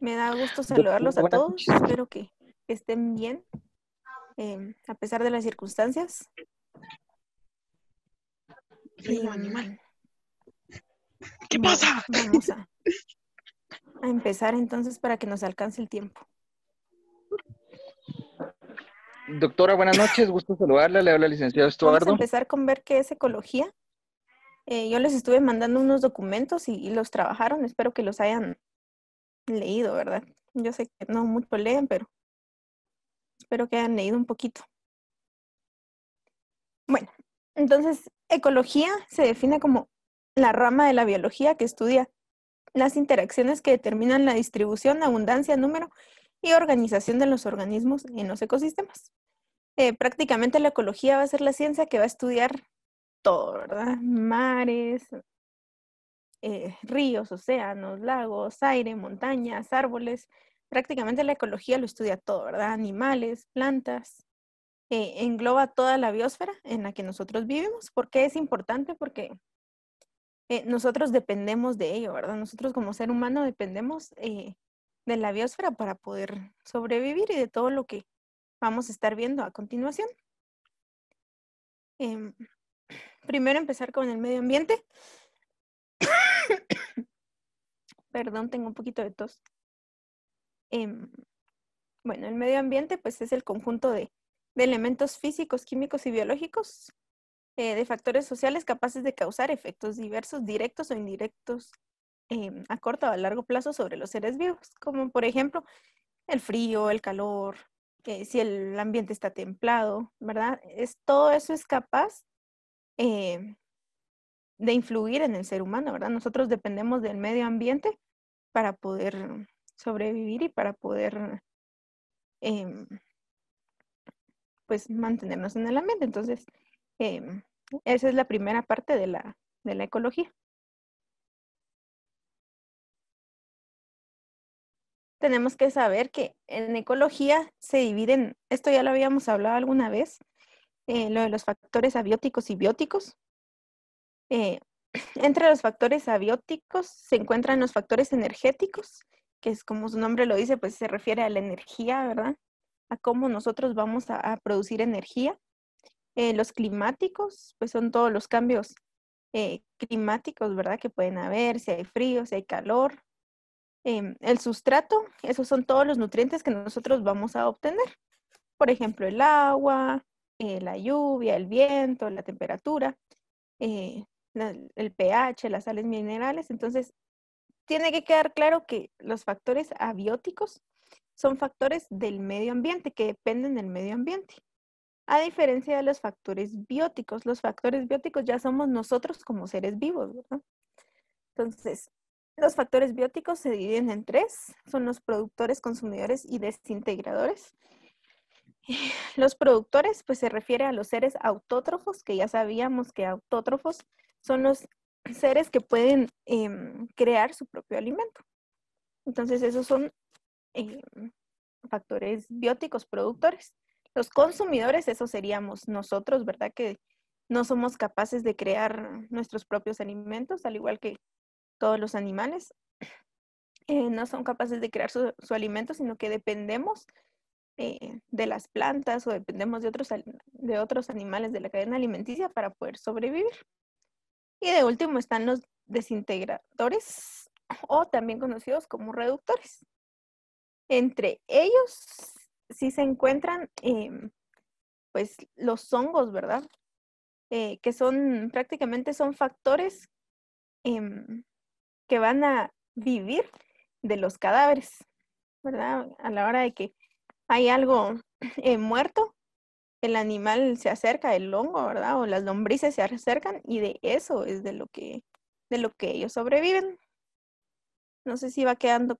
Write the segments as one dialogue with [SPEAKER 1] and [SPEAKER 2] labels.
[SPEAKER 1] Me da gusto saludarlos a todos. Espero
[SPEAKER 2] que estén bien, em, a pesar de las circunstancias. animal. ¿Qué pasa? Vamos a, empezar entonces para que nos alcance el tiempo. Doctora, buenas noches, gusto saludarla, le habla el licenciado Estuardo. Vamos a empezar con ver qué es ecología. Eh, yo les estuve mandando unos documentos y, los trabajaron, espero que los hayan leído, ¿verdad? Yo sé que no mucho leen, pero espero que hayan leído un poquito. Bueno, entonces, ecología se define como la rama de la biología que estudia las interacciones que determinan la distribución, abundancia, número y organización de los organismos en los ecosistemas. Eh, prácticamente la ecología va a ser la ciencia que va a estudiar todo, ¿verdad? Mares, eh, ríos, océanos, lagos, aire, montañas, árboles. Prácticamente la ecología lo estudia todo, ¿verdad? Animales, plantas, eh, engloba toda la biosfera en la que nosotros vivimos. ¿Por qué es importante? Porque eh, nosotros dependemos de ello, ¿verdad? Nosotros como ser humano dependemos de la biosfera para poder sobrevivir y de todo lo que vamos a estar viendo a continuación. Eh, primero empezar con el medio ambiente. Perdón, tengo un poquito de tos. Em, bueno, el medio ambiente pues es el conjunto de, elementos físicos, químicos y biológicos, eh, de factores sociales capaces de causar efectos diversos, directos o indirectos em, a corto o a largo plazo sobre los seres vivos, como por ejemplo el frío, el calor, eh, si el ambiente está templado, ¿verdad? Es, todo eso es capaz em, de influir en el ser humano, ¿verdad? Nosotros dependemos del medio ambiente para poder sobrevivir y para poder em, pues mantenernos en el ambiente. Entonces, em, esa es la primera parte de la, de la ecología.
[SPEAKER 1] Tenemos que saber que en
[SPEAKER 2] ecología se dividen, esto ya lo habíamos hablado alguna vez, eh, lo de los factores abióticos y bióticos. Eh, entre los factores abióticos se encuentran los factores energéticos, que es como su nombre lo dice, pues se refiere a la energía, ¿verdad? A cómo nosotros vamos a, producir energía. Eh, los climáticos, pues son todos los cambios eh, climáticos, ¿verdad? Que pueden haber, si hay frío, si hay calor. Em, el sustrato, esos son todos los nutrientes que nosotros vamos a obtener. Por ejemplo, el agua, eh, la lluvia, el viento, la temperatura el pH, las sales minerales. Entonces, tiene que quedar claro que los factores abióticos son factores del medio ambiente, que dependen del medio ambiente. A diferencia de los factores bióticos, los factores bióticos ya somos nosotros como seres vivos, ¿verdad? Entonces, los factores bióticos se dividen en tres, son los productores, consumidores y desintegradores. Los productores, pues se refiere a los seres autótrofos, que ya sabíamos que autótrofos son los seres que pueden em, crear su propio alimento. Entonces, esos son em, factores bióticos productores. Los consumidores, eso seríamos nosotros, ¿verdad? Que no somos capaces de crear nuestros propios alimentos, al igual que todos los animales. Eh, no son capaces de crear su, alimento, sino que dependemos eh, de las plantas o dependemos de otros, de otros animales de la cadena alimenticia para poder sobrevivir. Y de último están los desintegradores o también conocidos como reductores. Entre ellos sí se encuentran em, pues los hongos, ¿verdad? Eh, que son prácticamente son factores em, que van a vivir de los cadáveres, ¿verdad? A la hora de que hay algo eh, muerto, el animal se acerca, el hongo, ¿verdad? O las lombrices se acercan y de eso es de lo que, de lo que ellos sobreviven. No sé si va quedando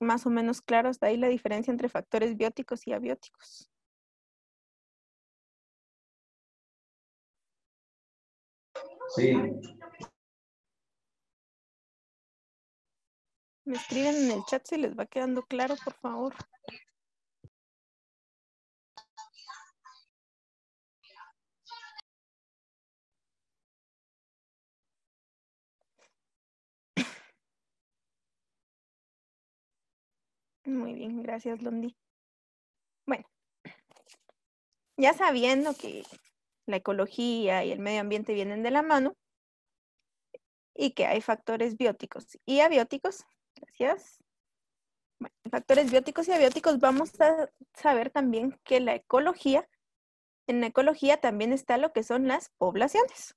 [SPEAKER 2] más o menos claro hasta ahí la diferencia entre factores
[SPEAKER 1] bióticos y abióticos. Sí. Me escriben en el chat si les va quedando claro, por favor. Muy bien, gracias, Londi.
[SPEAKER 2] Bueno, ya sabiendo que la ecología y el medio ambiente vienen de la mano y que hay factores bióticos y abióticos, gracias. Bueno, factores bióticos y abióticos, vamos a saber también que la ecología, en la ecología también está lo que son las poblaciones.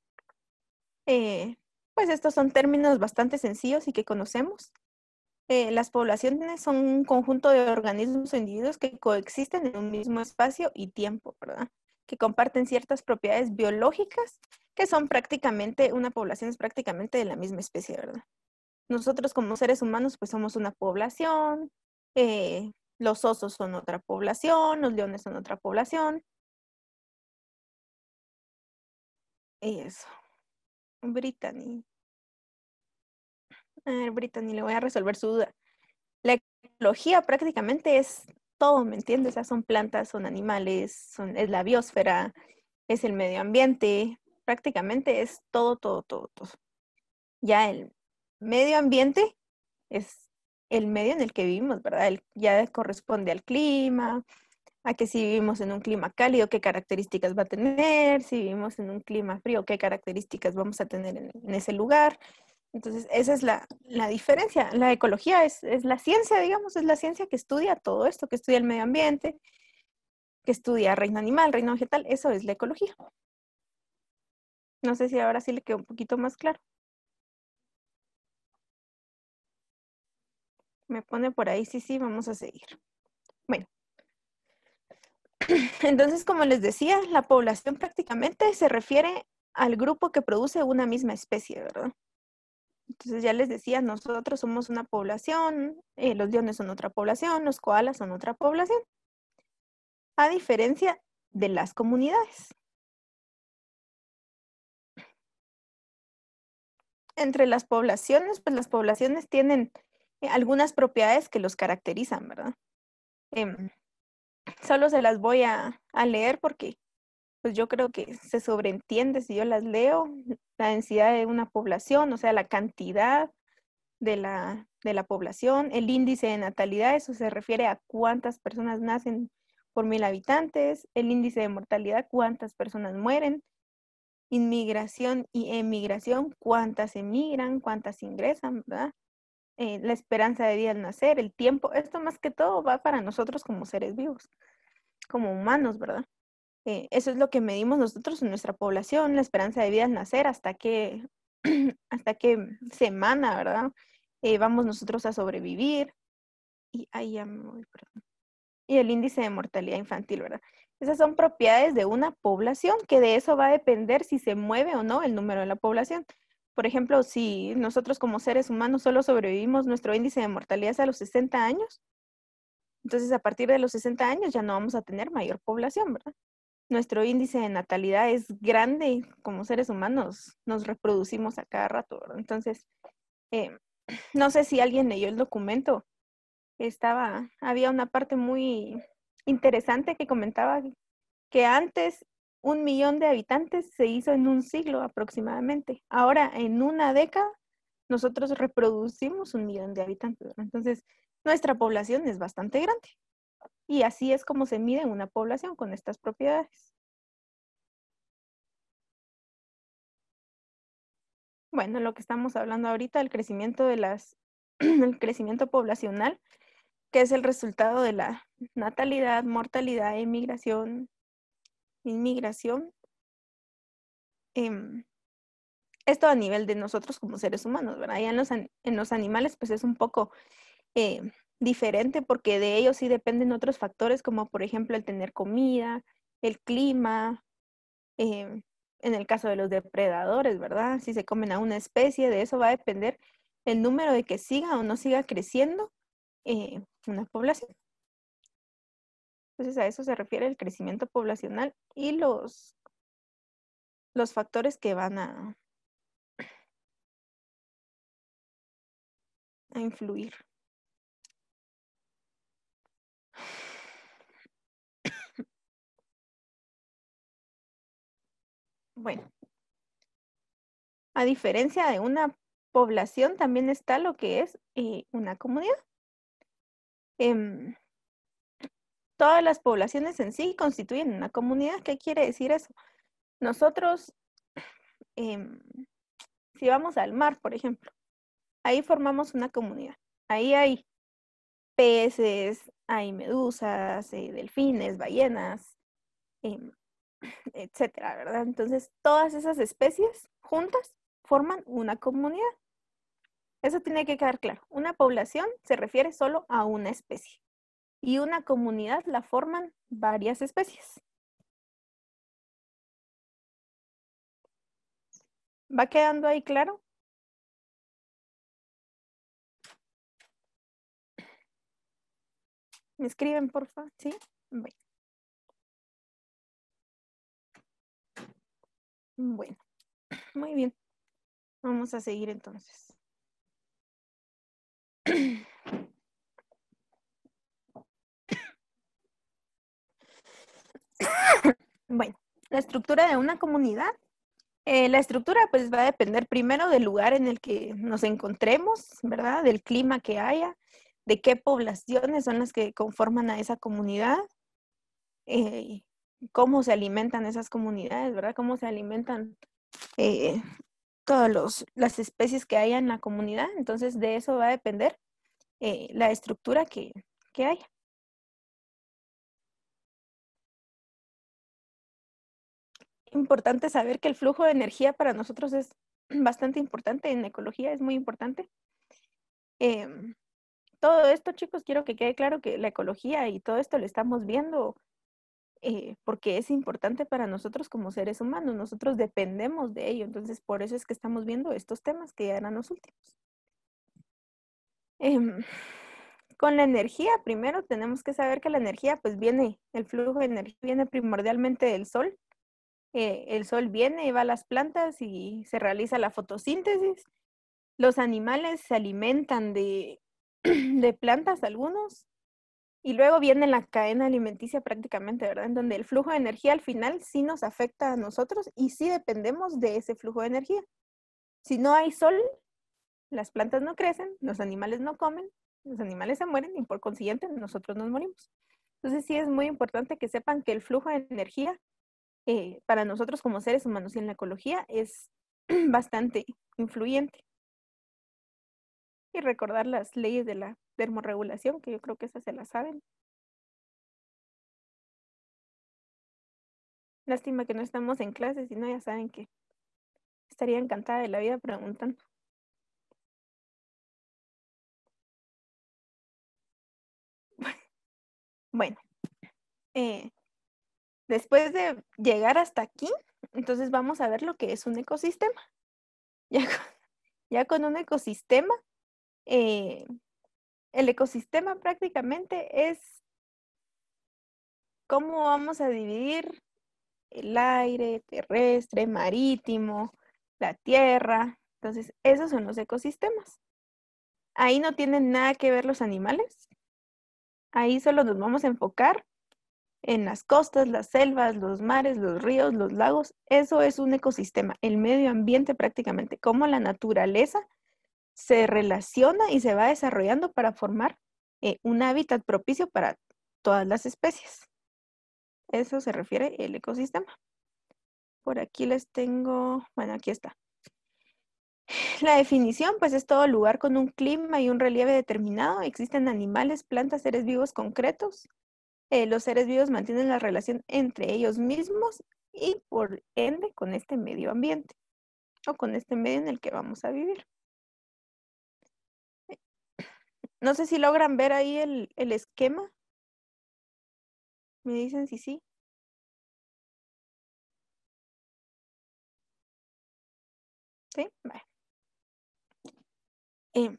[SPEAKER 2] Eh, pues estos son términos bastante sencillos y que conocemos eh, las poblaciones son un conjunto de organismos o individuos que coexisten en un mismo espacio y tiempo, ¿verdad? Que comparten ciertas propiedades biológicas que son prácticamente, una población es prácticamente de la misma especie, ¿verdad? Nosotros como seres humanos pues somos una población, eh, los osos son
[SPEAKER 1] otra población, los leones son otra población. Y eso. Brittany
[SPEAKER 2] a ver, Brittany, le voy a resolver su duda. La ecología prácticamente es todo, ¿me entiendes? O son plantas, son animales, son, es la biosfera, es el medio ambiente, prácticamente es todo, todo, todo, todo. Ya el medio ambiente es el medio en el que vivimos, ¿verdad? El, ya corresponde al clima, a que si vivimos en un clima cálido, qué características va a tener, si vivimos en un clima frío, qué características vamos a tener en, en ese lugar. Entonces, esa es la, diferencia. La ecología es, es, la ciencia, digamos, es la ciencia que estudia todo esto, que estudia el medio ambiente, que estudia reino animal, reino vegetal, eso es la ecología. No sé si ahora sí le quedó un poquito más claro. Me pone por ahí, sí, sí, vamos a seguir. Bueno, entonces, como les decía, la población prácticamente se refiere al grupo que produce una misma especie, ¿verdad? Entonces ya les decía, nosotros somos una población, eh, los leones son otra población, los koalas son otra población,
[SPEAKER 1] a diferencia de las comunidades. Entre las poblaciones, pues las
[SPEAKER 2] poblaciones tienen eh, algunas propiedades que los caracterizan, ¿verdad? Em, solo se las voy a leer porque pues yo creo que se sobreentiende si yo las leo, la densidad de una población, o sea, la cantidad de la, población, el índice de natalidad, eso se refiere a cuántas personas nacen por mil habitantes, el índice de mortalidad, cuántas personas mueren, inmigración y emigración, cuántas emigran, cuántas ingresan, ¿verdad? Eh, la esperanza de vida al nacer, el tiempo, esto más que todo va para nosotros como seres vivos, como humanos, ¿verdad? Eh, eso es lo que medimos nosotros en nuestra población, la esperanza de vida al nacer, hasta qué, hasta semana, ¿verdad? Eh, vamos nosotros a sobrevivir. Y ahí ya perdón. Y el índice de mortalidad infantil, ¿verdad? Esas son propiedades de una población que de eso va a depender si se mueve o no el número de la población. Por ejemplo, si nosotros como seres humanos solo sobrevivimos, nuestro índice de mortalidad es a los 60 años, entonces a partir de los 60 años ya no vamos a tener mayor población, ¿verdad? nuestro índice de natalidad es grande y como seres humanos, nos reproducimos a cada rato. Entonces, eh, no sé si alguien leyó el documento, estaba, había una parte muy interesante que comentaba que antes un millón de habitantes se hizo en un siglo aproximadamente. Ahora, en una década, nosotros reproducimos un millón de habitantes. Entonces, nuestra población es bastante grande. Y así es como se mide una población con estas propiedades. Bueno, lo que estamos hablando ahorita, el crecimiento de las, el crecimiento poblacional, que es el resultado de la natalidad, mortalidad, emigración, inmigración. Em, esto a nivel de nosotros como seres humanos, ¿verdad? Ya en los, en los animales, pues es un poco em, diferente porque de ellos sí dependen otros factores como por ejemplo el tener comida, el clima, em, en el caso de los depredadores, ¿verdad? Si se comen a una especie, de eso va a depender el número de que siga o no siga creciendo eh, una población.
[SPEAKER 1] Entonces a eso se refiere el crecimiento poblacional y los, los factores que van a, a influir. Bueno, a diferencia de una población, también está
[SPEAKER 2] lo que es eh, una comunidad. Em, todas las poblaciones en sí constituyen una comunidad. ¿Qué quiere decir eso? Nosotros, em, si vamos al mar, por ejemplo, ahí formamos una comunidad. Ahí hay peces, hay medusas, eh, delfines, ballenas, em, etcétera, ¿verdad? Entonces, todas esas especies juntas forman una comunidad. Eso tiene que quedar claro. Una población se refiere solo a una especie y una comunidad
[SPEAKER 1] la forman varias especies. ¿Va quedando ahí claro? ¿Me escriben, por favor? ¿Sí? Bueno, muy bien. Vamos a seguir entonces.
[SPEAKER 2] Bueno, la estructura de una comunidad. Eh, la estructura pues va a depender primero del lugar en el que nos encontremos, ¿verdad? Del clima que haya, de qué poblaciones son las que conforman a esa comunidad. Eh, cómo se alimentan esas comunidades, ¿verdad? Cómo se alimentan eh, todas las especies que hay en la comunidad. Entonces,
[SPEAKER 1] de eso va a depender eh, la estructura que, que haya. Importante saber
[SPEAKER 2] que el flujo de energía para nosotros es bastante importante, en ecología es muy importante. Em, todo esto, chicos, quiero que quede claro que la ecología y todo esto lo estamos viendo eh, porque es importante para nosotros como seres humanos, nosotros dependemos de ello, entonces por eso es que estamos viendo estos temas que ya eran los últimos. Em, con la energía, primero tenemos que saber que la energía pues viene, el flujo de energía viene primordialmente del sol. Eh, el sol viene y va a las plantas y se realiza la fotosíntesis. Los animales se alimentan de, de plantas algunos y luego viene la cadena alimenticia prácticamente, ¿verdad? En donde el flujo de energía al final sí nos afecta a nosotros y sí dependemos de ese flujo de energía. Si no hay sol, las plantas no crecen, los animales no comen, los animales se mueren y por consiguiente nosotros nos morimos. Entonces sí es muy importante que sepan que el flujo de energía eh, para nosotros como seres humanos y en la ecología es bastante influyente. Y recordar las leyes de la termorregulación, que yo creo que esa se la saben.
[SPEAKER 1] Lástima que no estamos en clase, y no ya saben que estaría encantada de la vida preguntando. Bueno, eh, después de llegar hasta aquí, entonces vamos
[SPEAKER 2] a ver lo que es un ecosistema. Ya con, ya con un ecosistema, eh, el ecosistema prácticamente es cómo vamos a dividir el aire terrestre, marítimo, la tierra. Entonces, esos son los ecosistemas. Ahí no tienen nada que ver los animales. Ahí solo nos vamos a enfocar en las costas, las selvas, los mares, los ríos, los lagos. Eso es un ecosistema, el medio ambiente prácticamente, como la naturaleza se relaciona y se va desarrollando para formar eh, un hábitat propicio para todas las especies. Eso se refiere el ecosistema. Por aquí les tengo, bueno, aquí está. La definición, pues es todo lugar con un clima y un relieve determinado. Existen animales, plantas, seres vivos concretos. Eh, los seres vivos mantienen la relación entre ellos mismos y por ende con este medio ambiente o con este medio en el que vamos a vivir.
[SPEAKER 1] No sé si logran ver ahí el, el esquema. Me dicen si sí. ¿Sí? Vale. Em.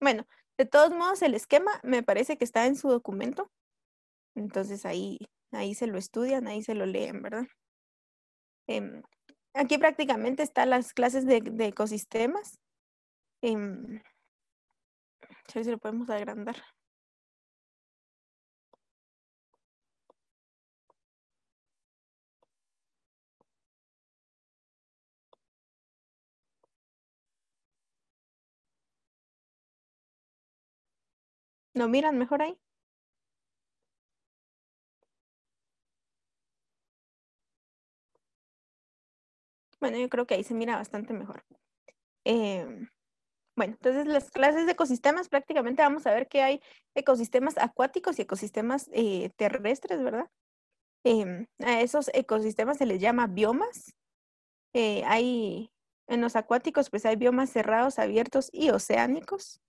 [SPEAKER 1] Bueno, de todos modos, el esquema me parece que está en su documento. Entonces
[SPEAKER 2] ahí, ahí se lo estudian, ahí se lo leen, ¿verdad? Em, Aquí prácticamente están las clases de, ecosistemas. Eh, a
[SPEAKER 1] ver si lo podemos agrandar. No, miran mejor ahí? Bueno, yo creo que ahí se mira bastante mejor. Em, bueno, entonces las clases de
[SPEAKER 2] ecosistemas prácticamente vamos a ver que hay ecosistemas acuáticos y ecosistemas eh, terrestres, ¿verdad? Em, a esos ecosistemas se les llama biomas. Eh, hay en los acuáticos, pues hay biomas cerrados, abiertos y oceánicos.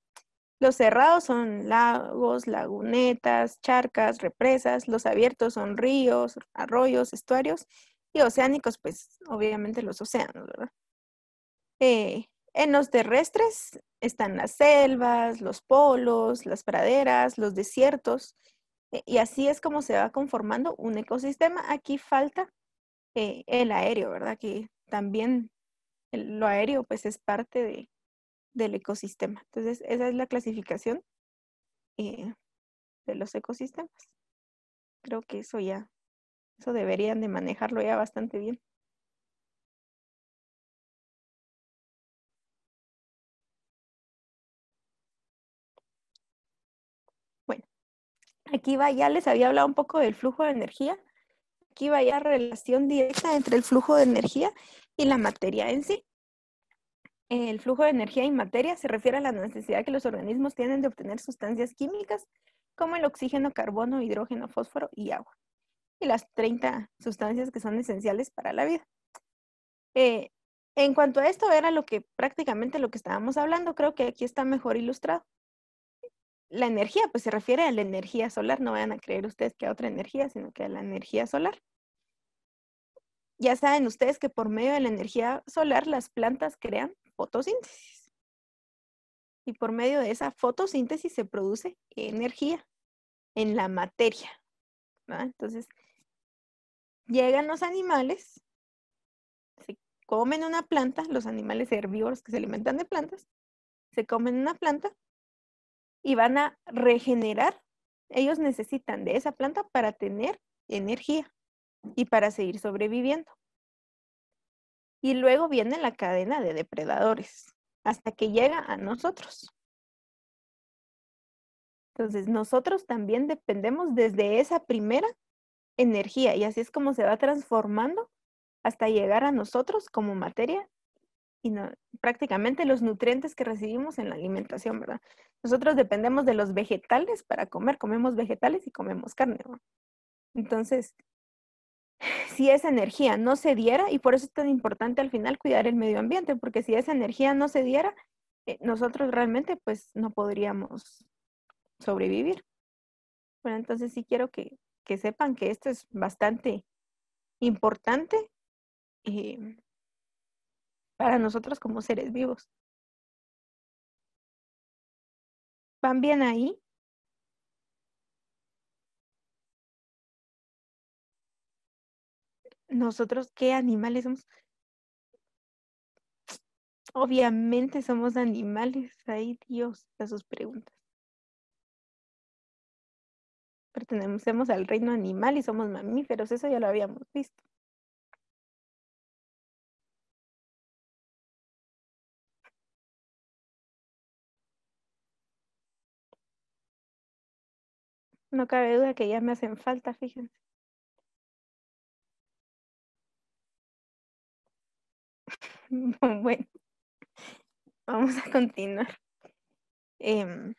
[SPEAKER 2] Los cerrados son lagos, lagunetas, charcas, represas. Los abiertos son ríos, arroyos, estuarios. Y oceánicos, pues obviamente los océanos, ¿verdad? Eh, en los terrestres están las selvas, los polos, las praderas, los desiertos, eh, y así es como se va conformando un ecosistema. Aquí falta eh, el aéreo, ¿verdad? Que también lo aéreo pues es parte de, del ecosistema. Entonces, esa es la clasificación de los ecosistemas. Creo
[SPEAKER 1] que eso ya eso deberían de manejarlo ya bastante bien. Bueno, aquí va, ya les había hablado un poco del
[SPEAKER 2] flujo de energía. Aquí va ya relación directa entre el flujo de energía y la materia en sí. El flujo de energía y materia se refiere a la necesidad que los organismos tienen de obtener sustancias químicas como el oxígeno, carbono, hidrógeno, fósforo y agua y las 30 sustancias que son esenciales para la vida. Eh, en cuanto a esto, era lo que prácticamente lo que estábamos hablando, creo que aquí está mejor ilustrado. La energía, pues se refiere a la energía solar, no vayan a creer ustedes que a otra energía, sino que a la energía solar. Ya saben ustedes que por medio de la energía solar las plantas crean fotosíntesis. Y por medio de esa fotosíntesis se produce energía en la materia. Entonces, llegan los animales, se comen una planta, los animales herbívoros que se alimentan de plantas, se comen una planta y van a regenerar. Ellos necesitan de esa planta para tener energía y para seguir sobreviviendo. Y luego viene la cadena de depredadores hasta que llega a nosotros. Entonces, nosotros también dependemos desde esa primera energía y así es como se va transformando hasta llegar a nosotros como materia y prácticamente los nutrientes que recibimos en la alimentación, ¿verdad? Nosotros dependemos de los vegetales para comer, comemos vegetales y comemos carne. ¿no? Entonces, si esa energía no se diera, y por eso es tan importante al final cuidar el medio ambiente, porque si esa energía no se diera, eh, nosotros realmente pues no podríamos sobrevivir. Bueno, entonces sí quiero que que sepan que esto es bastante importante eh,
[SPEAKER 1] para nosotros como seres vivos. ¿Van bien ahí? ¿Nosotros qué animales somos?
[SPEAKER 2] Obviamente somos animales. Ay Dios, a sus
[SPEAKER 1] preguntas pertenecemos al reino animal y somos mamíferos, eso ya lo habíamos visto. No cabe duda que ya me hacen falta, fíjense. bueno, vamos a continuar.
[SPEAKER 2] Em,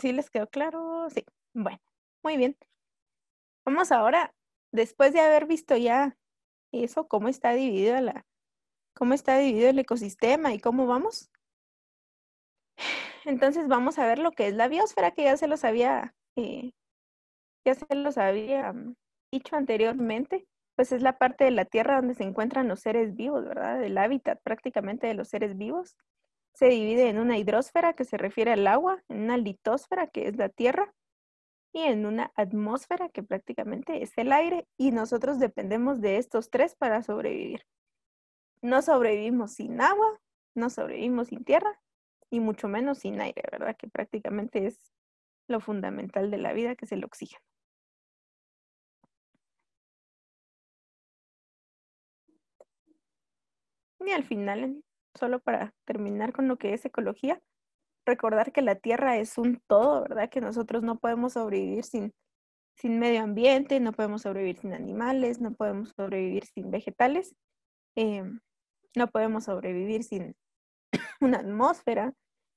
[SPEAKER 2] ¿Sí les quedó claro? Sí. Bueno, muy bien. Vamos ahora, después de haber visto ya eso, cómo está dividido la, cómo está dividido el ecosistema y cómo vamos. Entonces vamos a ver lo que es la biosfera, que ya se los había, eh, ya se los había mm, dicho anteriormente, pues es la parte de la Tierra donde se encuentran los seres vivos, ¿verdad? El hábitat prácticamente de los seres vivos se divide en una hidrósfera que se refiere al agua, en una litósfera que es la tierra y en una atmósfera que prácticamente es el aire y nosotros dependemos de estos tres para sobrevivir. No sobrevivimos sin agua, no sobrevivimos sin tierra y mucho menos
[SPEAKER 1] sin aire, ¿verdad? Que prácticamente es lo fundamental de la vida, que es el oxígeno. Y al final solo para terminar con lo que es ecología,
[SPEAKER 2] recordar que la tierra es un todo, ¿verdad? Que nosotros no podemos sobrevivir sin, medio ambiente, no podemos sobrevivir sin animales, no podemos sobrevivir sin vegetales, em, no podemos sobrevivir sin una atmósfera,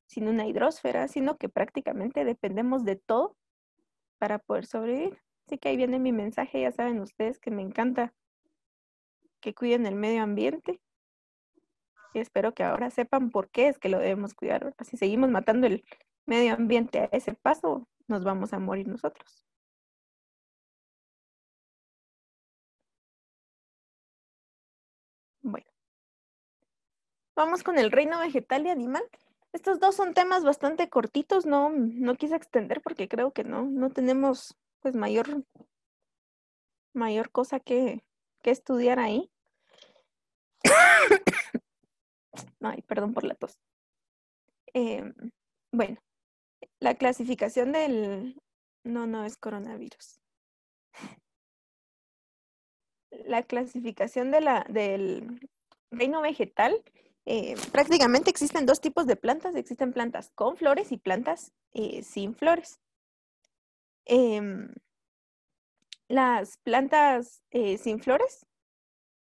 [SPEAKER 2] sin una hidrosfera, sino que prácticamente dependemos de todo para poder sobrevivir. Así que ahí viene mi mensaje, ya saben ustedes que me encanta que cuiden el medio ambiente y espero que ahora sepan por qué es que lo debemos cuidar. Si seguimos
[SPEAKER 1] matando el medio ambiente a ese paso, nos vamos a morir nosotros. Bueno, vamos con el reino vegetal y animal. Estos dos son
[SPEAKER 2] temas bastante cortitos, no, no quise extender porque creo que no, no tenemos pues mayor, mayor cosa que estudiar ahí. Ay, perdón por la tos. Em, bueno, la clasificación del... No, no es coronavirus. La clasificación del reino vegetal, em, prácticamente existen dos tipos de plantas. Existen plantas con flores y plantas eh, sin flores. Em, las plantas eh, sin flores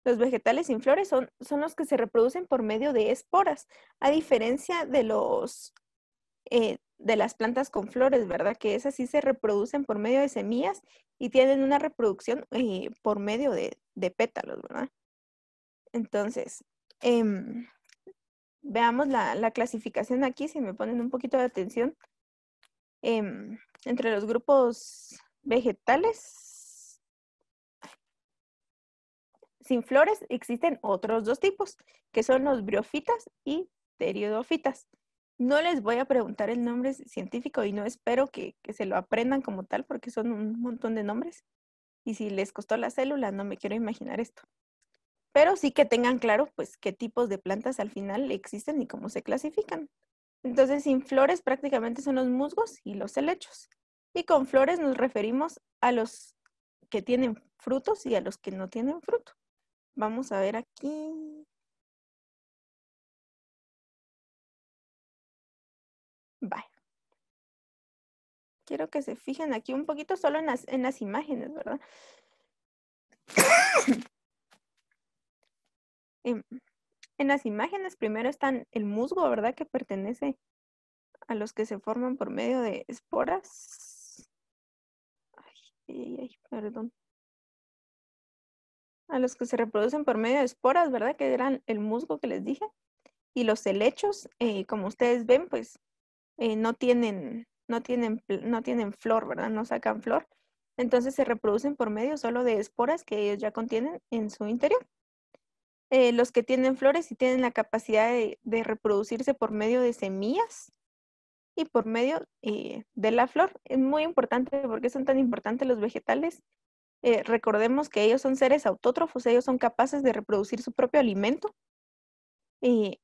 [SPEAKER 2] los vegetales sin flores son, son los que se reproducen por medio de esporas, a diferencia de los eh, de las plantas con flores, ¿verdad? Que esas sí se reproducen por medio de semillas y tienen una reproducción eh, por medio de, pétalos, ¿verdad? Entonces, em, veamos la, la, clasificación aquí, si me ponen un poquito de atención. Em, entre los grupos vegetales sin flores existen otros dos tipos, que son los briofitas y teriodofitas. No les voy a preguntar el nombre científico y no espero que, se lo aprendan como tal porque son un montón de nombres. Y si les costó la célula, no me quiero imaginar esto. Pero sí que tengan claro pues qué tipos de plantas al final existen y cómo se clasifican. Entonces, sin flores prácticamente son los musgos y los helechos. Y con flores nos referimos a
[SPEAKER 1] los que tienen frutos y a los que no tienen fruto. Vamos a ver aquí. Vale. Quiero que se fijen aquí un poquito solo en las,
[SPEAKER 2] imágenes, ¿verdad? Em, en las imágenes primero están el musgo, ¿verdad? Que pertenece a los que se forman por medio de esporas. Ay, ay, ay perdón a los que se reproducen por medio de esporas, ¿verdad? Que eran el musgo que les dije. Y los helechos, eh, como ustedes ven, pues eh, no, tienen, no, tienen, no tienen flor, ¿verdad? No sacan flor. Entonces se reproducen por medio solo de esporas que ellos ya contienen en su interior. Eh, los que tienen flores sí tienen la capacidad de, de reproducirse por medio de semillas y por medio de la flor. Es muy importante, porque son tan importantes los vegetales? Eh, recordemos que ellos son seres autótrofos, ellos son capaces de reproducir su propio alimento y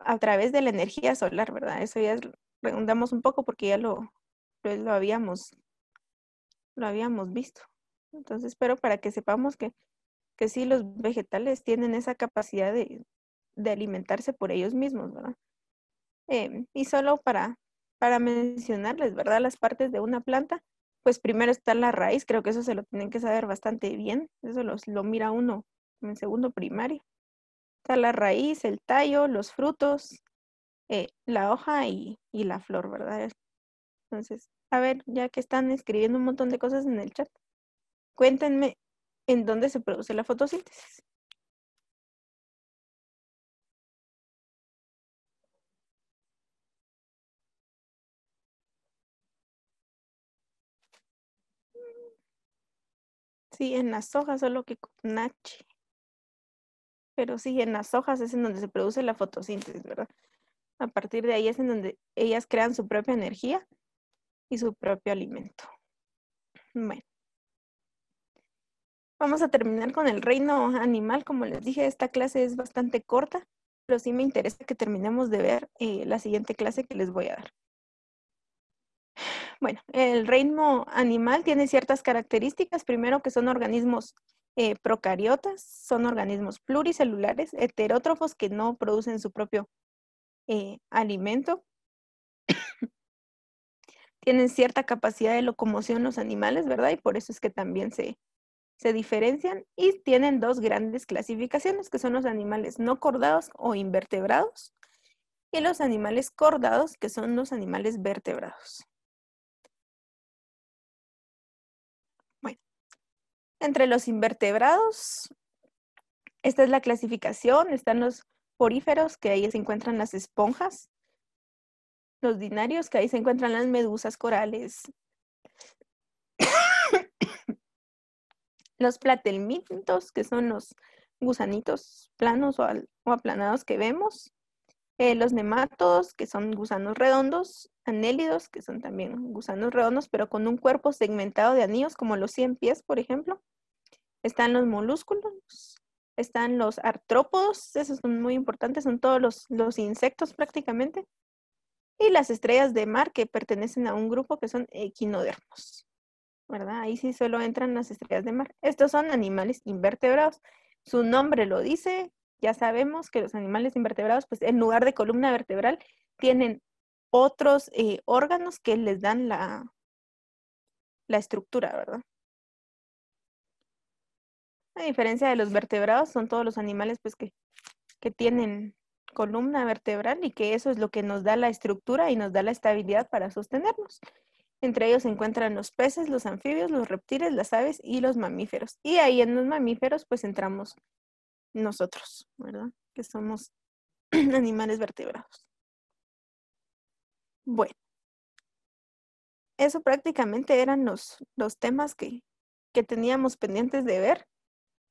[SPEAKER 2] a través de la energía solar, ¿verdad? Eso ya preguntamos redundamos un poco porque ya lo, pues, habíamos lo habíamos visto. Entonces, pero para que sepamos que, que sí, los vegetales tienen esa capacidad de, alimentarse por ellos mismos, ¿verdad? Eh, y solo para, para mencionarles, ¿verdad? Las partes de una planta, pues primero está la raíz, creo que eso se lo tienen que saber bastante bien, eso los, lo mira uno en segundo primario. Está la raíz, el tallo, los frutos, eh, la hoja y, y la flor, ¿verdad? Entonces, a ver, ya que están escribiendo un montón de cosas en el chat,
[SPEAKER 1] cuéntenme en dónde se produce la fotosíntesis. Sí, en las hojas, solo que con H. Pero sí,
[SPEAKER 2] en las hojas es en donde se produce la fotosíntesis, ¿verdad? A partir de ahí es en donde ellas crean su propia energía y su propio alimento. Bueno. Vamos a terminar con el reino animal. Como les dije, esta clase es bastante corta, pero sí me interesa que terminemos de ver eh, la siguiente clase que les voy a dar. Bueno, el reino animal tiene ciertas características. Primero, que son organismos eh, procariotas, son organismos pluricelulares, heterótrofos que no producen su propio eh, alimento. Tienen cierta capacidad de locomoción los animales, ¿verdad? Y por eso es que también se, se diferencian y tienen dos grandes clasificaciones, que son los animales no cordados o invertebrados y los animales cordados, que son los
[SPEAKER 1] animales vertebrados. Entre los invertebrados, esta es la clasificación,
[SPEAKER 2] están los poríferos, que ahí se encuentran las esponjas, los dinarios, que ahí se encuentran las medusas corales, los platelmintos, que son los gusanitos planos o, aplanados que vemos, eh, los nematodos, que son gusanos redondos, anélidos, que son también gusanos redondos, pero con un cuerpo segmentado de anillos, como los 100 pies, por ejemplo, están los molúsculos, están los artrópodos, esos son muy importantes, son todos los, los insectos prácticamente. Y las estrellas de mar que pertenecen a un grupo que son equinodermos. ¿Verdad? Ahí sí solo entran las estrellas de mar. Estos son animales invertebrados. Su nombre lo dice, ya sabemos que los animales invertebrados, pues en lugar de columna vertebral, tienen otros eh, órganos que les dan la, la estructura, ¿verdad? A diferencia de los vertebrados, son todos los animales pues que, tienen columna vertebral y que eso es lo que nos da la estructura y nos da la estabilidad para sostenernos. Entre ellos se encuentran los peces, los anfibios, los reptiles, las aves y los mamíferos. Y ahí en los mamíferos pues entramos nosotros, ¿verdad? Que somos animales vertebrados. Bueno, eso prácticamente eran los, temas que teníamos pendientes de ver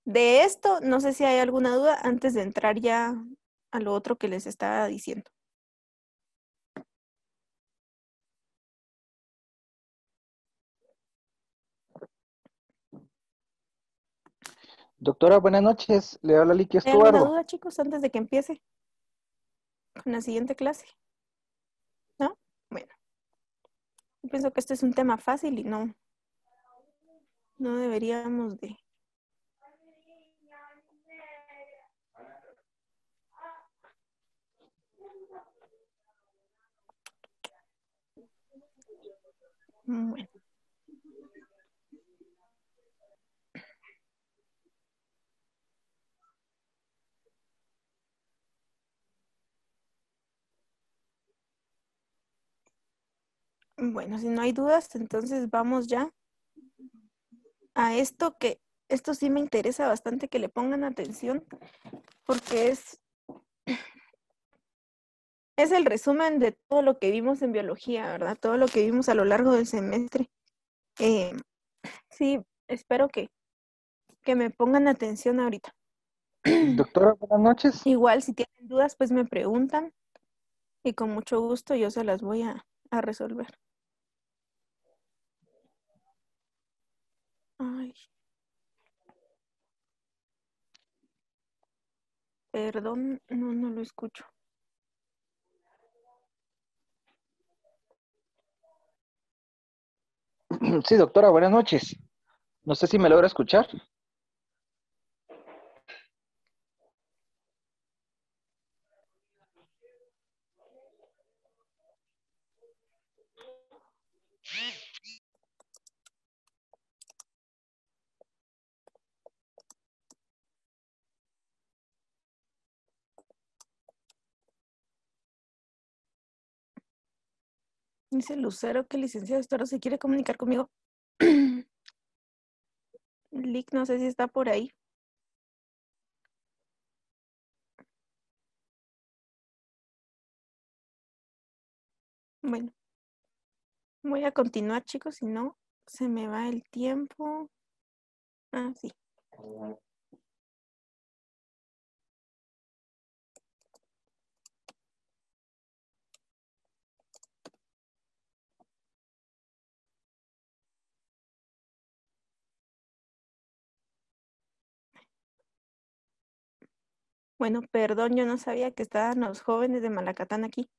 [SPEAKER 2] de esto, no sé si hay alguna duda antes de entrar
[SPEAKER 1] ya a lo otro que les estaba diciendo. Doctora, buenas noches. Le habla Likia Estuardo. ¿Hay alguna duda,
[SPEAKER 2] chicos, antes de que empiece con la siguiente clase? ¿No? Bueno. Yo pienso que este es un tema fácil y no, no deberíamos de Bueno. si no hay dudas, entonces vamos ya a esto que esto sí me interesa bastante que le pongan atención porque es es el resumen de todo lo que vimos en biología, ¿verdad? Todo lo que vimos a lo largo del semestre. Eh, sí, espero que, me pongan atención ahorita. Doctora, buenas noches. Igual, si tienen dudas, pues me preguntan y con mucho gusto yo se las voy a, a resolver. Perdón, no, no lo escucho.
[SPEAKER 1] Sí, doctora, buenas noches. No sé si me logra escuchar. Dice Lucero que licenciado Estoro se quiere comunicar conmigo. Lick, no sé si está por ahí. Bueno, voy a continuar, chicos, si no se me va el tiempo. Ah, sí. Bueno, perdón, yo no sabía que estaban los jóvenes de Malacatán aquí.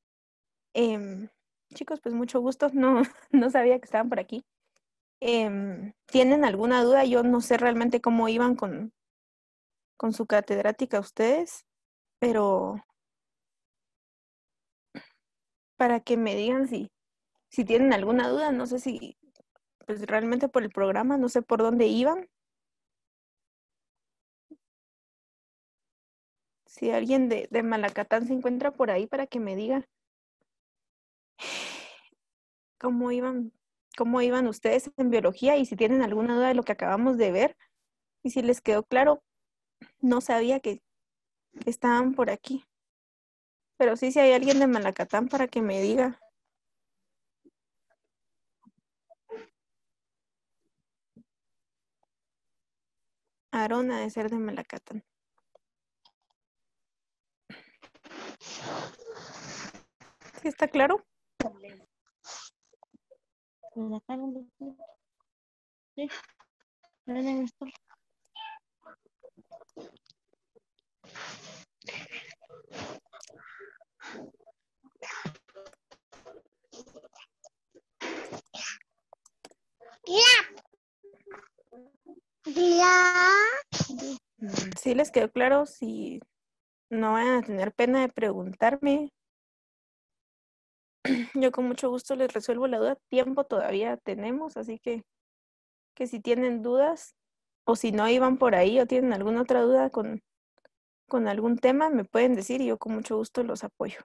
[SPEAKER 1] Em,
[SPEAKER 2] chicos, pues mucho gusto, no, no sabía que estaban por aquí. Em, ¿Tienen alguna duda? Yo no sé realmente cómo iban con, con su catedrática ustedes, pero para que me digan si, si tienen alguna duda, no sé si, pues realmente por el programa, no sé por dónde iban, si alguien de, Malacatán se encuentra por ahí para que me diga cómo iban, cómo iban ustedes en biología y si tienen alguna duda de lo que acabamos de ver y si les quedó claro, no sabía que estaban por aquí. Pero sí, si hay alguien de Malacatán para que me diga. Arona de ser de Malacatán.
[SPEAKER 1] ¿Sí está claro? Sí.
[SPEAKER 2] les quedó claro? Sí no van a tener pena de preguntarme. Yo con mucho gusto les resuelvo la duda. Tiempo todavía tenemos, así que, que si tienen dudas o si no iban por ahí o tienen alguna otra duda con, con algún tema,
[SPEAKER 1] me pueden decir y yo con mucho gusto los apoyo.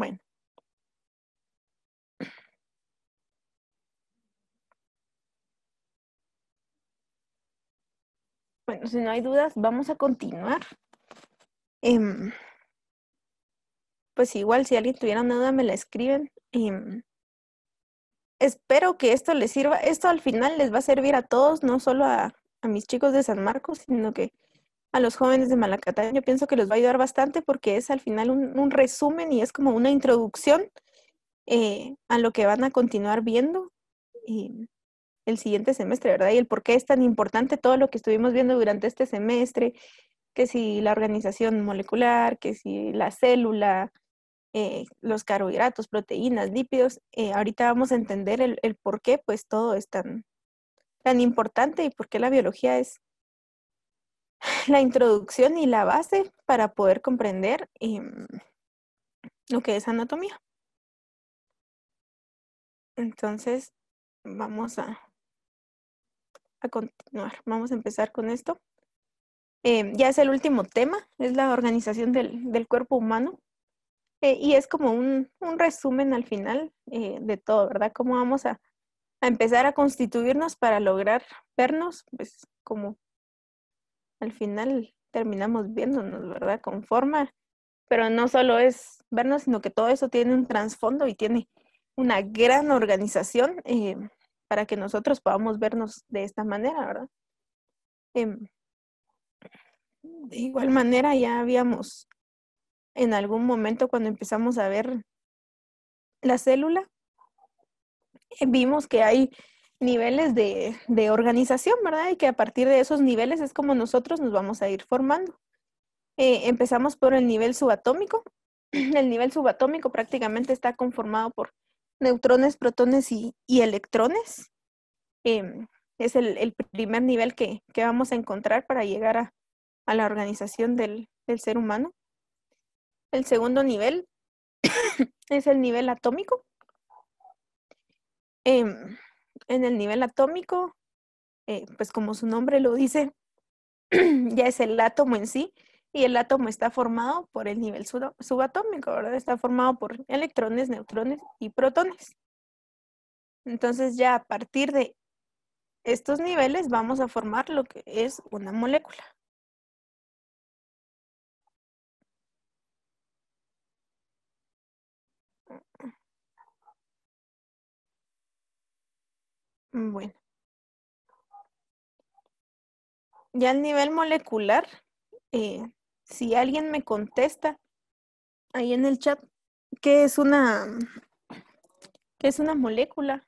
[SPEAKER 1] Bueno.
[SPEAKER 2] si no hay dudas, vamos a continuar. Em, pues igual, si alguien tuviera una duda, me la escriben. Em, espero que esto les sirva. Esto al final les va a servir a todos, no solo a mis chicos de San Marcos, sino que a los jóvenes de Malacatán, yo pienso que los va a ayudar bastante porque es al final un, resumen y es como una introducción eh, a lo que van a continuar viendo el siguiente semestre, ¿verdad? Y el por qué es tan importante todo lo que estuvimos viendo durante este semestre, que si la organización molecular, que si la célula, eh, los carbohidratos, proteínas, lípidos, eh, ahorita vamos a entender el, el, por qué pues todo es tan, tan importante y por qué la biología es la introducción y la base para poder comprender em, lo que es anatomía. Entonces, vamos a, a continuar. Vamos a empezar con esto. Em, ya es el último tema, es la organización del, del cuerpo humano. E, y es como un, un resumen al final eh, de todo, ¿verdad? Cómo vamos a, a, empezar a constituirnos para lograr vernos pues, como al final terminamos viéndonos, ¿verdad? Con forma, pero no solo es vernos, sino que todo eso tiene un trasfondo y tiene una gran organización eh, para que nosotros podamos vernos de esta manera, ¿verdad? Em,
[SPEAKER 1] de igual manera,
[SPEAKER 2] ya habíamos en algún momento cuando empezamos a ver la célula, vimos que hay niveles de, organización, ¿verdad? Y que a partir de esos niveles es como nosotros nos vamos a ir formando. Eh, empezamos por el nivel subatómico. El nivel subatómico prácticamente está conformado por neutrones, protones y, electrones. Em, es el, primer nivel que, vamos a encontrar para llegar a, la organización del, ser humano. El segundo nivel es el nivel atómico. Em, en el nivel atómico, eh, pues como su nombre lo dice, ya es el átomo en sí y el átomo está formado por el nivel subatómico, ¿verdad? Está formado por electrones, neutrones y protones. Entonces ya a partir de estos niveles vamos a formar lo que es una
[SPEAKER 1] molécula. Mm, bueno. Ya a
[SPEAKER 2] nivel molecular, eh, si alguien me contesta ahí en el chat, ¿qué es una, qué es una molécula?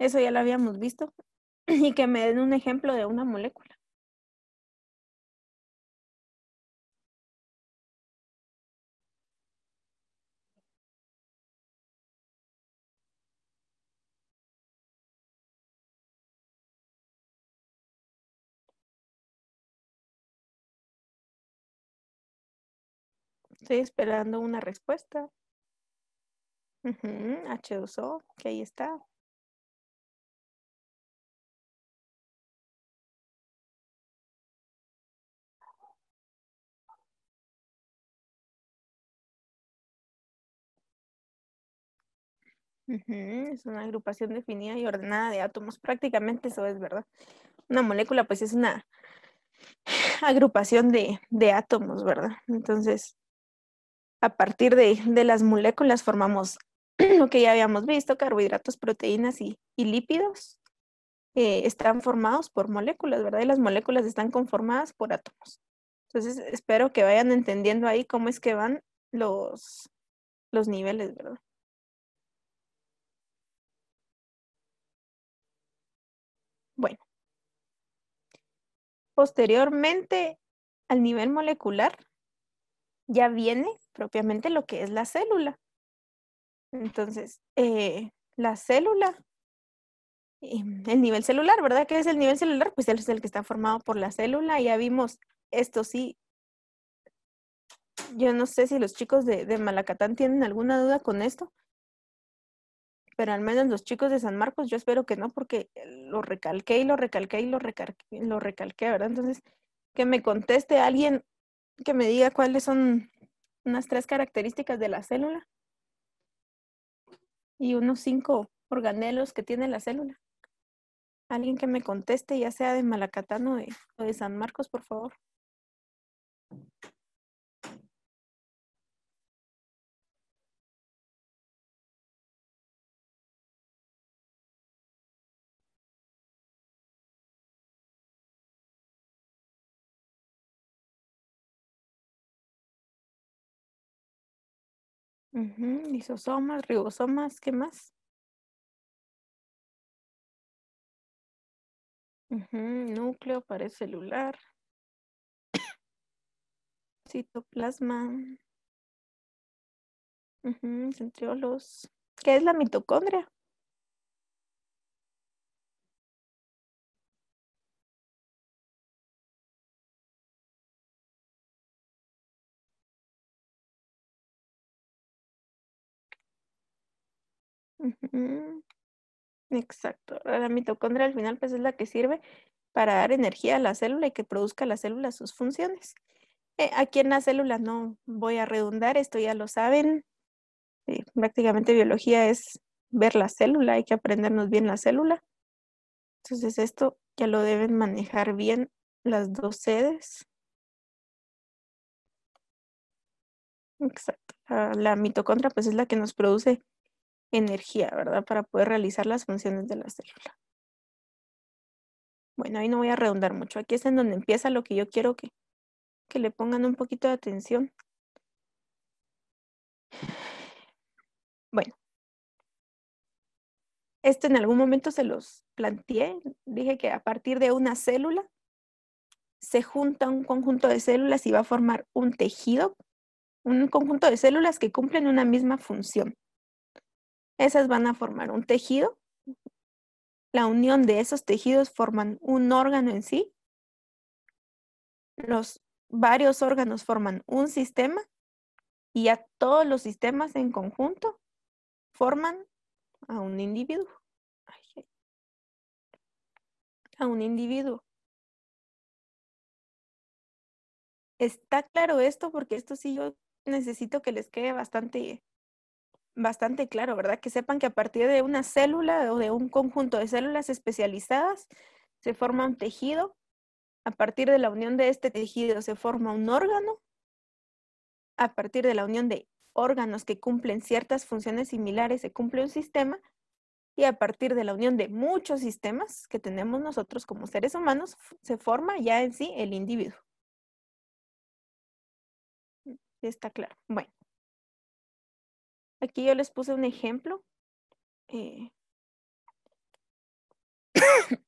[SPEAKER 1] Eso ya lo habíamos visto. Y que me den un ejemplo de una molécula. estoy esperando una respuesta. H2O, que ahí está. es una
[SPEAKER 2] agrupación definida y ordenada de átomos. Prácticamente eso es, ¿verdad? Una molécula, pues es una agrupación de átomos, ¿verdad? Entonces, a partir de, las moléculas formamos lo que ya habíamos visto, carbohidratos, proteínas y, lípidos, eh, están formados por moléculas, ¿verdad? Y las moléculas están conformadas por átomos. Entonces, espero que vayan entendiendo ahí cómo es que van
[SPEAKER 1] los, los niveles, ¿verdad? Bueno.
[SPEAKER 2] Posteriormente, al nivel molecular, ya viene propiamente lo que es la célula. Entonces, eh, la célula, el nivel celular, ¿verdad? ¿Qué es el nivel celular? Pues es el que está formado por la célula. Ya vimos esto, sí. Yo no sé si los chicos de, de Malacatán tienen alguna duda con esto, pero al menos los chicos de San Marcos, yo espero que no, porque lo recalqué y lo recalqué y lo recalqué, lo recalqué ¿verdad? Entonces, que me conteste alguien que me diga cuáles son unas tres características de la célula y unos cinco organelos que tiene la célula. Alguien que me conteste, ya sea de Malacatán o
[SPEAKER 1] de San Marcos, por favor. Isosomas, ribosomas, ¿qué más? Núcleo, pared celular, citoplasma, centriolos. ¿Qué es la mitocondria? Exacto. La mitocondria al final pues es la que sirve para dar energía a la célula
[SPEAKER 2] y que produzca la célula sus funciones. Eh, aquí en la célula no voy a redundar, esto ya lo saben. Eh, prácticamente biología es ver la célula, hay que
[SPEAKER 1] aprendernos bien la célula. Entonces esto ya lo deben manejar bien las dos sedes.
[SPEAKER 2] Exacto. La, la mitocondria pues es la que nos produce energía, ¿verdad? Para poder realizar las funciones de la célula. Bueno, ahí no voy a redundar mucho. Aquí es en donde empieza lo que yo quiero que, que le pongan un poquito de atención. Bueno, esto en algún momento se los planteé. Dije que a partir de una célula se junta un conjunto de células y va a formar un tejido, un conjunto de células que cumplen una misma función. Esas van a formar un tejido. La unión de esos tejidos forman un órgano en sí. Los varios órganos forman un sistema y a todos los sistemas en conjunto forman a un individuo.
[SPEAKER 1] A un individuo. Está claro esto porque esto sí yo necesito
[SPEAKER 2] que les quede bastante bastante claro, ¿verdad? Que sepan que a partir de una célula o de un conjunto de células especializadas se forma un tejido, a partir de la unión de este tejido se forma un órgano, a partir de la unión de órganos que cumplen ciertas funciones similares se cumple un sistema y a partir de la unión de muchos sistemas que tenemos nosotros como seres humanos se forma ya
[SPEAKER 1] en sí el individuo. Mm, está claro. Bueno. Aquí yo les puse un ejemplo. Eh,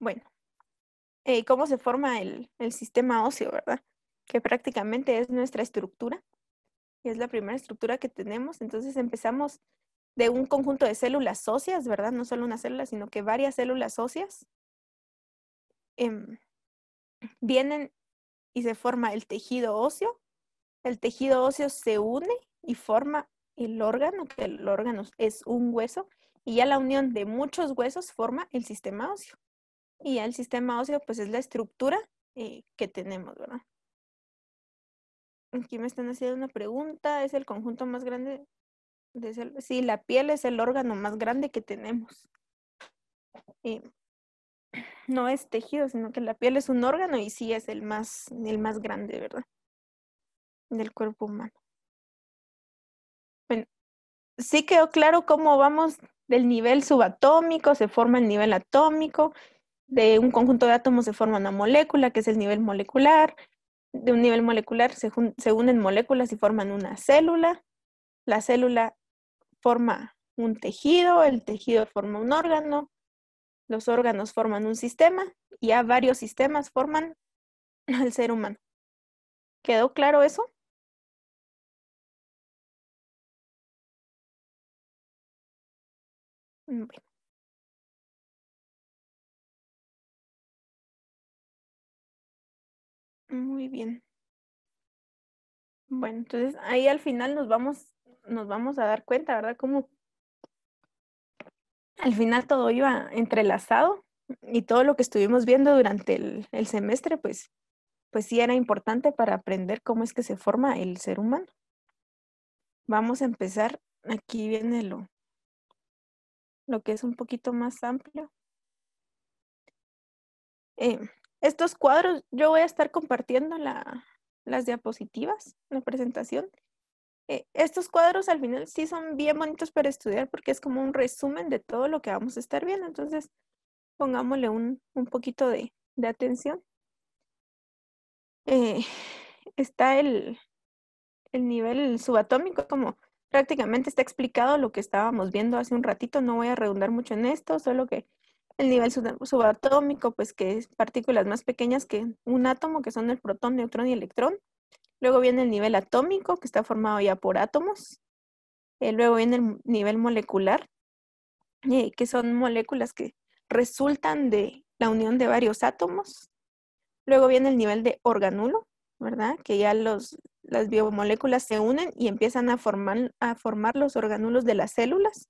[SPEAKER 1] bueno,
[SPEAKER 2] eh, cómo se forma el, sistema óseo, ¿verdad? Que prácticamente es nuestra estructura. es la primera estructura que tenemos. Entonces empezamos de un conjunto de células óseas, ¿verdad? No solo una célula, sino que varias células óseas em, vienen y se forma el tejido óseo. El tejido óseo se une y forma el órgano, que el órgano es un hueso, y ya la unión de muchos huesos forma el sistema óseo. Y ya el sistema óseo, pues es la estructura eh, que tenemos, ¿verdad? Aquí me están haciendo una pregunta, ¿es el conjunto más grande? De sí, la piel es el órgano más grande que tenemos. Eh, no es tejido, sino que la piel es un órgano y sí es el más, el más grande, ¿verdad? Del cuerpo humano. Bueno, sí quedó claro cómo vamos del nivel subatómico, se forma el nivel atómico, de un conjunto de átomos se forma una molécula, que es el nivel molecular, de un nivel molecular se, unen moléculas y forman una célula, la célula forma un tejido, el tejido forma un órgano, los órganos forman un sistema y ya varios
[SPEAKER 1] sistemas forman al ser humano. ¿Quedó claro eso? Mm, Muy bien. Bueno, entonces ahí al final nos vamos, nos vamos a dar cuenta, ¿verdad? Cómo
[SPEAKER 2] al final todo iba entrelazado y todo lo que estuvimos viendo durante el, el semestre, pues, pues sí era importante para aprender cómo es que se forma el ser humano. Vamos a empezar, aquí viene lo, lo que es un poquito más amplio. Eh, estos cuadros, yo voy a estar compartiendo las diapositivas, la presentación. Eh, estos cuadros al final sí son bien bonitos para estudiar porque es como un resumen de todo lo que vamos a estar viendo. Entonces, pongámosle un, poquito de, atención. Eh, está el, el nivel subatómico como prácticamente está explicado lo que estábamos viendo hace un ratito, no voy a redundar mucho en esto, solo que el nivel subatómico, pues que es partículas más pequeñas que un átomo, que son el protón, neutrón y electrón. Luego viene el nivel atómico, que está formado ya por átomos. Eh, luego viene el nivel molecular, eh, que son moléculas que resultan de la unión de varios átomos. Luego viene el nivel de organulo, ¿verdad? Que ya las biomoléculas se unen y empiezan a formar, a formar los organulos de las células.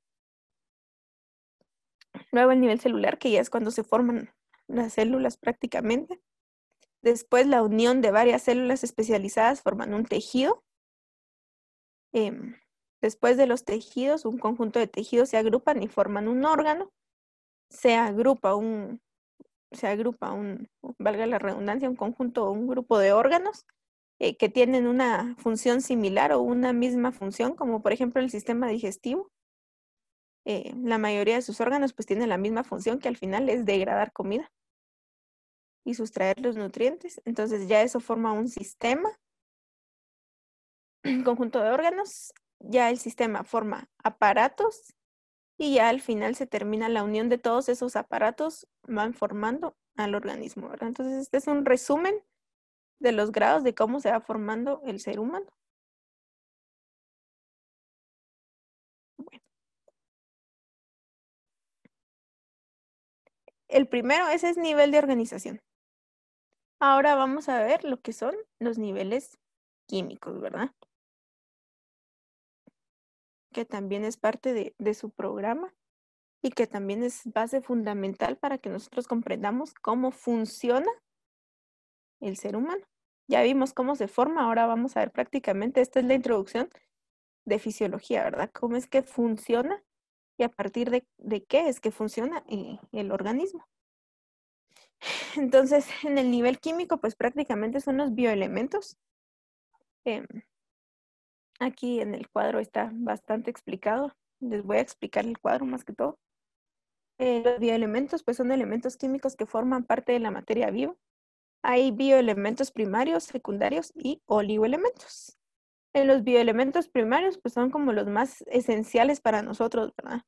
[SPEAKER 2] Luego el nivel celular, que ya es cuando se forman las células prácticamente. Después la unión de varias células especializadas forman un tejido. Em, después de los tejidos, un conjunto de tejidos se agrupan y forman un órgano. Se agrupa un, se agrupa un, valga la redundancia, un conjunto o un grupo de órganos eh, que tienen una función similar o una misma función, como por ejemplo el sistema digestivo. Eh, la mayoría de sus órganos pues tienen la misma función que al final es degradar comida y sustraer los nutrientes. Entonces ya eso forma un sistema, un conjunto de órganos. Ya el sistema forma aparatos y ya al final se termina la unión de todos esos aparatos, van formando al organismo, ¿verdad?
[SPEAKER 1] Entonces, este es un resumen de los grados de cómo se va formando el ser humano. Bueno. El primero, ese es nivel de organización.
[SPEAKER 2] Ahora vamos a ver lo que son los niveles químicos, ¿verdad? que también es parte de, su programa y que también es base fundamental para que nosotros comprendamos cómo funciona el ser humano. Ya vimos cómo se forma, ahora vamos a ver prácticamente, esta es la introducción de fisiología, ¿verdad? ¿Cómo es que funciona y a partir de, qué es que funciona eh, el, organismo? Entonces, en el nivel químico, pues prácticamente son los bioelementos. Em, Aquí en el cuadro está bastante explicado. Les voy a explicar el cuadro más que todo. Eh, los bioelementos pues son elementos químicos que forman parte de la materia viva. Hay bioelementos primarios, secundarios y oligoelementos. En los bioelementos primarios pues son como los más esenciales para nosotros, ¿verdad?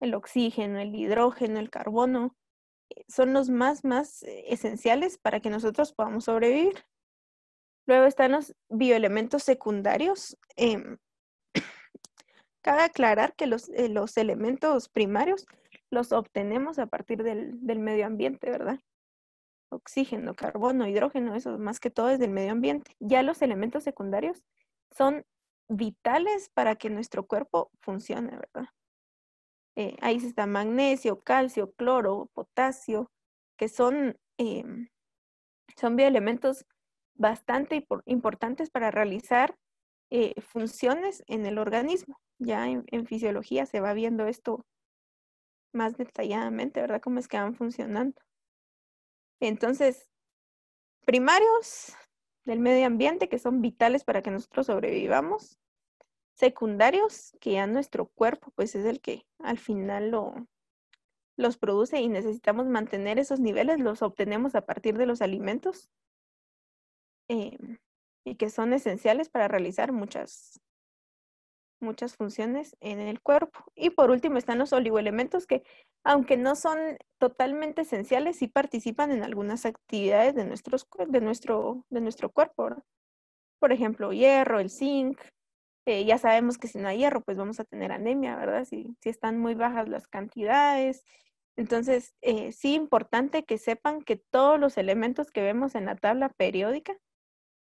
[SPEAKER 2] El oxígeno, el hidrógeno, el carbono, eh, son los más, más eh, esenciales para que nosotros podamos sobrevivir. Luego están los bioelementos secundarios. Em, cabe aclarar que eh, los, elementos primarios los obtenemos a partir del, medio ambiente, ¿verdad? Oxígeno, carbono, hidrógeno, eso más que todo es del medio ambiente. Ya los elementos secundarios son vitales para que nuestro cuerpo funcione, ¿verdad? Eh, ahí está magnesio, calcio, cloro, potasio, que son, em, son bioelementos bastante importantes para realizar eh, funciones en el organismo. Ya en, fisiología se va viendo esto más detalladamente, ¿verdad? Cómo es que van funcionando. Entonces, primarios del medio ambiente que son vitales para que nosotros sobrevivamos. Secundarios que ya nuestro cuerpo pues es el que al final lo, los produce y necesitamos mantener esos niveles, los obtenemos a partir de los alimentos Em, y que son esenciales para realizar muchas, muchas funciones en el cuerpo. Y por último están los oligoelementos que, aunque no son totalmente esenciales, sí participan en algunas actividades de, nuestros, de, nuestro, de nuestro cuerpo. Por ejemplo, hierro, el zinc. Eh, ya sabemos que si no hay hierro, pues vamos a tener anemia, ¿verdad? Si, si están muy bajas las cantidades. Entonces, eh, sí importante que sepan que todos los elementos que vemos en la tabla periódica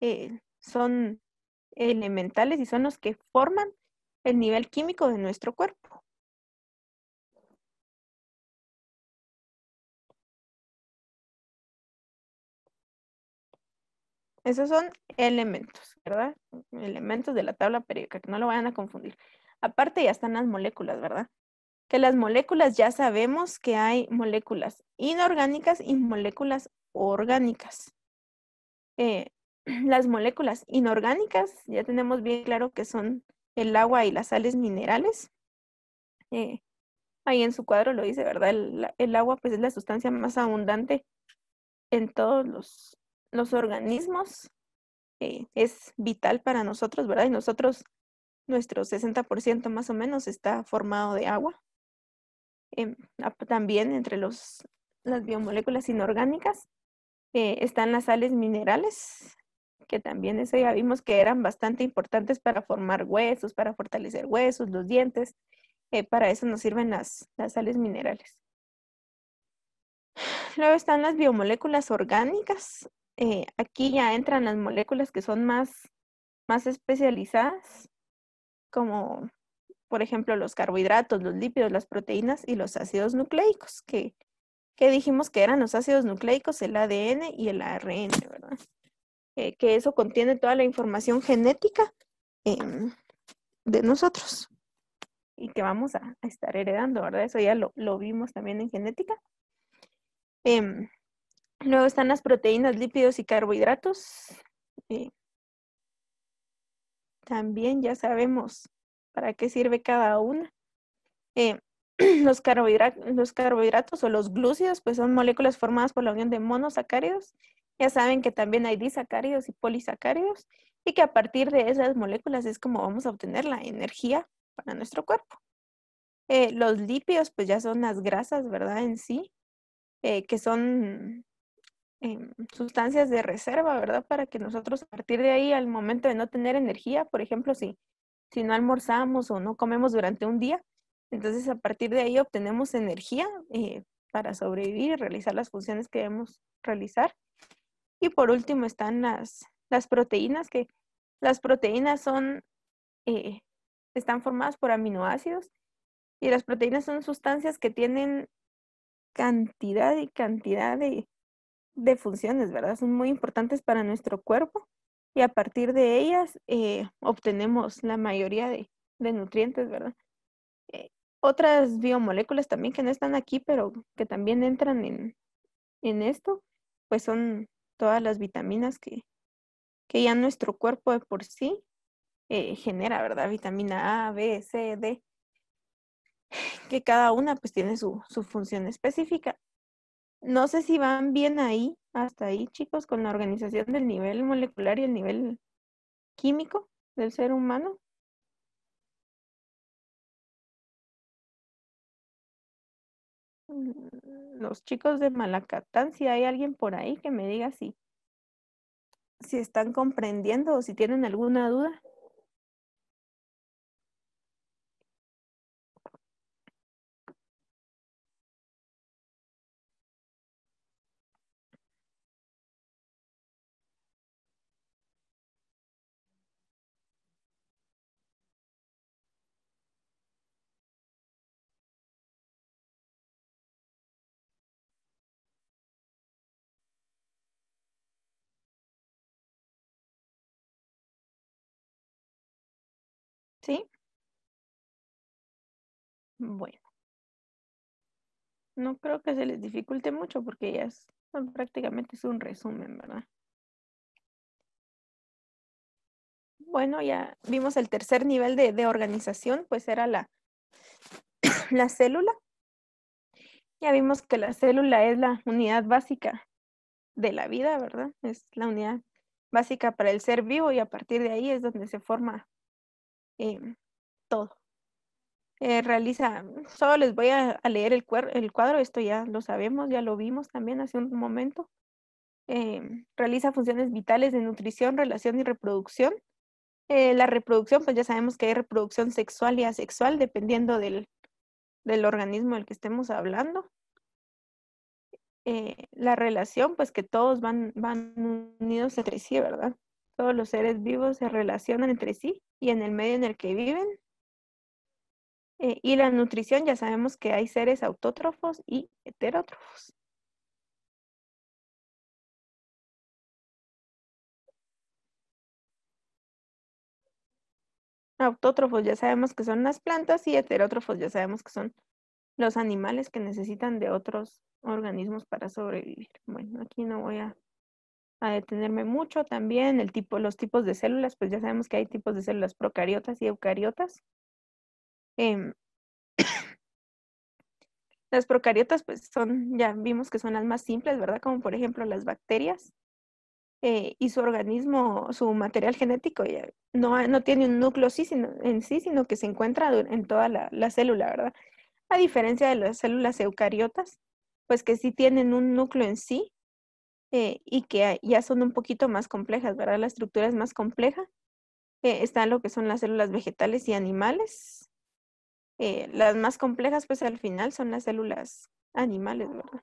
[SPEAKER 2] eh, son
[SPEAKER 1] elementales y son los que forman el nivel químico de nuestro cuerpo. Esos son elementos, ¿verdad?
[SPEAKER 2] Elementos de la tabla periódica, que no lo vayan a confundir. Aparte ya están las moléculas, ¿verdad? Que las moléculas ya sabemos que hay moléculas inorgánicas y moléculas orgánicas. Eh, las moléculas inorgánicas, ya tenemos bien claro que son el agua y las sales minerales. Eh, ahí en su cuadro lo dice, ¿verdad? El, agua pues es la sustancia más abundante en todos los, los organismos. Eh, es vital para nosotros, ¿verdad? Y nosotros, nuestro 60% más o menos está formado de agua. Em, ah, pues, también entre los, las biomoléculas inorgánicas eh, están las sales minerales, que también eso ya vimos que eran bastante importantes para formar huesos, para fortalecer huesos, los dientes. Eh, para eso nos sirven las, sales minerales. Luego están las biomoléculas orgánicas. Eh, aquí ya entran las moléculas que son más, más especializadas, como por ejemplo los carbohidratos, los lípidos, las proteínas y los ácidos nucleicos, que, que dijimos que eran los ácidos nucleicos, el ADN y el ARN, ¿verdad? Eh, que eso contiene toda la información genética em, de nosotros y que vamos a, estar heredando, ¿verdad? Eso ya lo, vimos también en genética. Em, luego están las proteínas, lípidos y carbohidratos. Eh, también ya sabemos para qué sirve cada una. Em, los carbohidratos, los, carbohidratos o los glúcidos, pues son moléculas formadas por la unión de monosacáridos ya saben que también hay disacáridos y polisacáridos y que a partir de esas moléculas es como vamos a obtener la energía para nuestro cuerpo. Eh, los lípidos, pues ya son las grasas, ¿verdad? En sí, eh, que son em, sustancias de reserva, ¿verdad? Para que nosotros a partir de ahí, al momento de no tener energía, por ejemplo, si, si no almorzamos o no comemos durante un día, entonces a partir de ahí obtenemos energía eh, para sobrevivir y realizar las funciones que debemos realizar. Y por último están las, las proteínas, que las proteínas son, eh, están formadas por aminoácidos y las proteínas son sustancias que tienen cantidad y cantidad de, funciones, ¿verdad? Son muy importantes para nuestro cuerpo y a partir de ellas eh, obtenemos la mayoría de, nutrientes, ¿verdad? Eh, otras biomoléculas también que no están aquí, pero que también entran en, en esto, pues son todas las vitaminas que, que ya nuestro cuerpo de por sí eh, genera, ¿verdad? Vitamina A, B, C, D, que cada una pues tiene su función específica. No sé si van bien ahí,
[SPEAKER 1] hasta ahí, chicos, con la organización del nivel molecular y el nivel químico del ser humano. Mm, los chicos de Malacatán, si hay alguien por ahí
[SPEAKER 2] que me diga si, si están comprendiendo o si tienen alguna duda.
[SPEAKER 1] ¿Sí? Bueno, no creo que se les dificulte mucho porque ya es, prácticamente es un resumen, ¿verdad? Bueno, ya
[SPEAKER 2] vimos el tercer nivel de, de organización, pues era la, la célula. Ya vimos que la célula es la unidad básica de la vida, ¿verdad? Es la unidad básica para el ser vivo y a partir de ahí es donde se forma eh, todo. Eh, realiza, solo les voy a, leer el, el, cuadro, esto ya lo sabemos, ya lo vimos también hace un momento. Eh, realiza funciones vitales de nutrición, relación y reproducción. la reproducción, pues ya sabemos que hay reproducción sexual y asexual, dependiendo del, organismo del que estemos hablando. la relación, pues que todos van, van unidos entre sí, ¿verdad? Todos los seres vivos se relacionan entre sí y en el medio en el que viven. Eh, y la nutrición, ya sabemos que
[SPEAKER 1] hay seres autótrofos y heterótrofos. Autótrofos ya sabemos que son las plantas y heterótrofos ya sabemos que son
[SPEAKER 2] los animales que necesitan de otros organismos para sobrevivir. Bueno, aquí no voy a detenerme mucho también el tipo, los tipos de células, pues ya sabemos que hay tipos de células procariotas y eucariotas. Em, las procariotas, pues son, ya vimos que son las más simples, ¿verdad? Como por ejemplo las bacterias. Eh, y su organismo, su material genético, no, tiene un núcleo sí, sino, en sí, sino que se encuentra en toda la, la célula, ¿verdad? A diferencia de las células eucariotas, pues que sí tienen un núcleo en sí, eh, y que ya son un poquito más complejas, ¿verdad? La estructura es más compleja. Eh, están lo que son las células vegetales y animales. Eh, las más complejas, pues al final son las células animales, ¿verdad?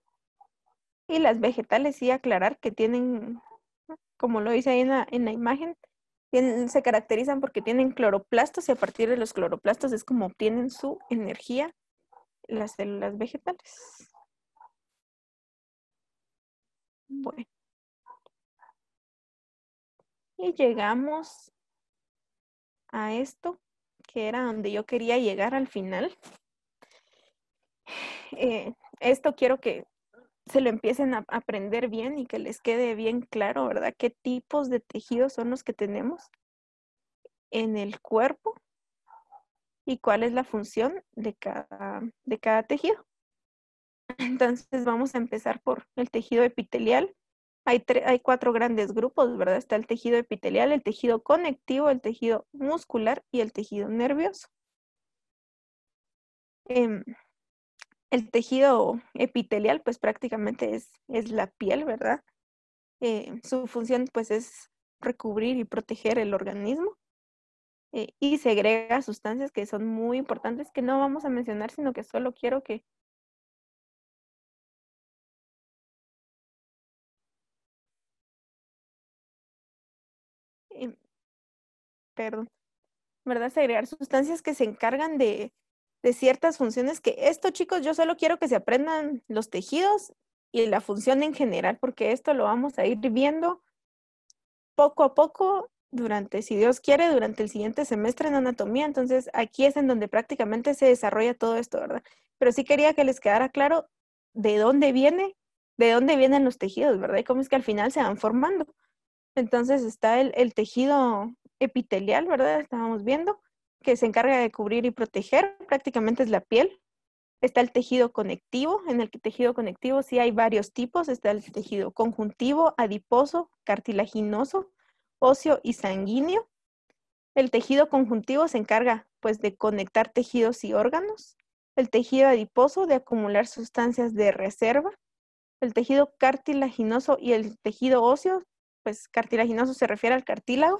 [SPEAKER 2] Y las vegetales, sí aclarar que tienen, como lo dice ahí en la, imagen, se caracterizan porque tienen cloroplastos y a partir de los cloroplastos es como obtienen su energía las
[SPEAKER 1] células vegetales. Bueno. Y llegamos
[SPEAKER 2] a esto, que era donde yo quería llegar al final. Eh, esto quiero que se lo empiecen a aprender bien y que les quede bien claro, ¿verdad? ¿Qué tipos de tejidos son los que tenemos en el cuerpo y cuál es la función de de cada tejido? Entonces vamos a empezar por el tejido epitelial. Hay, hay cuatro grandes grupos, ¿verdad? Está el tejido epitelial, el tejido conectivo, el tejido muscular y el tejido nervioso. Em, el tejido epitelial, pues prácticamente es, es la piel, ¿verdad? Eh, su función, pues, es recubrir y proteger el organismo
[SPEAKER 1] eh, y segrega sustancias que son muy importantes que no vamos a mencionar, sino que solo quiero que perdón, ¿verdad? agregar sustancias que se encargan de, ciertas funciones que esto,
[SPEAKER 2] chicos, yo solo quiero que se aprendan los tejidos y la función en general, porque esto lo vamos a ir viendo poco a poco durante, si Dios quiere, durante el siguiente semestre en anatomía. Entonces, aquí es en donde prácticamente se desarrolla todo esto, ¿verdad? Pero sí quería que les quedara claro de dónde viene, de dónde vienen los tejidos, ¿verdad? Y cómo es que al final se van formando. Entonces está el tejido epitelial, ¿verdad? Estábamos viendo, que se encarga de cubrir y proteger, prácticamente es la piel. Está el tejido conectivo, en el tejido conectivo sí hay varios tipos, está el tejido conjuntivo, adiposo, cartilaginoso, óseo y sanguíneo. El tejido conjuntivo se encarga pues de conectar tejidos y órganos, el tejido adiposo de acumular sustancias de reserva, el tejido cartilaginoso y el tejido óseo, pues cartilaginoso se refiere al cartílago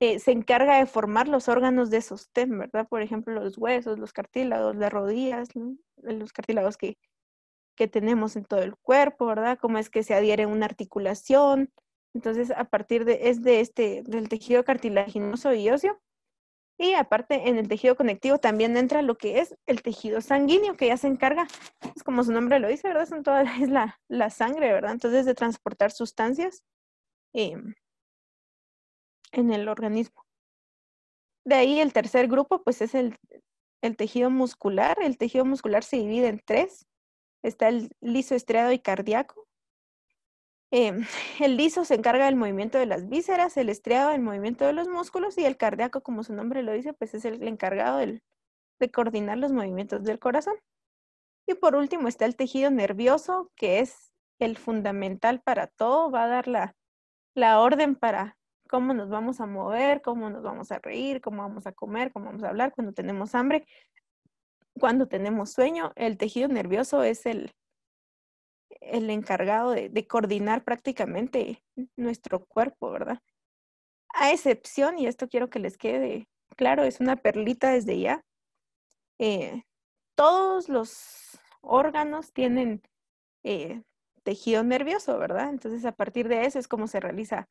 [SPEAKER 2] eh, se encarga de formar los órganos de sostén, ¿verdad? Por ejemplo, los huesos, los cartílagos, las rodillas, eh, los cartílagos que, tenemos en todo el cuerpo, ¿verdad? Cómo es que se adhiere una articulación. Entonces, a partir de, es de este, del tejido cartilaginoso y óseo. Y aparte, en el tejido conectivo también entra lo que es el tejido sanguíneo, que ya se encarga, es como su nombre lo dice, ¿verdad? es la, sangre, ¿verdad? Entonces, de transportar sustancias eh, en el organismo. De ahí el tercer grupo, pues es el, el tejido muscular. El tejido muscular se divide en tres. Está el liso, estriado y cardíaco. Eh, el liso se encarga del movimiento de las vísceras, el estriado del movimiento de los músculos y el cardíaco, como su nombre lo dice, pues es el encargado del, de coordinar los movimientos del corazón. Y por último está el tejido nervioso, que es el fundamental para todo, va a dar la orden para cómo nos vamos a mover, cómo nos vamos a reír, cómo vamos a comer, cómo vamos a hablar cuando tenemos hambre, cuando tenemos sueño. El tejido nervioso es el, el encargado de, coordinar prácticamente nuestro cuerpo, ¿verdad? A excepción, y esto quiero que les quede claro, es una perlita desde ya, eh, todos los órganos tienen eh, tejido nervioso, ¿verdad? Entonces, a partir de eso es como se realiza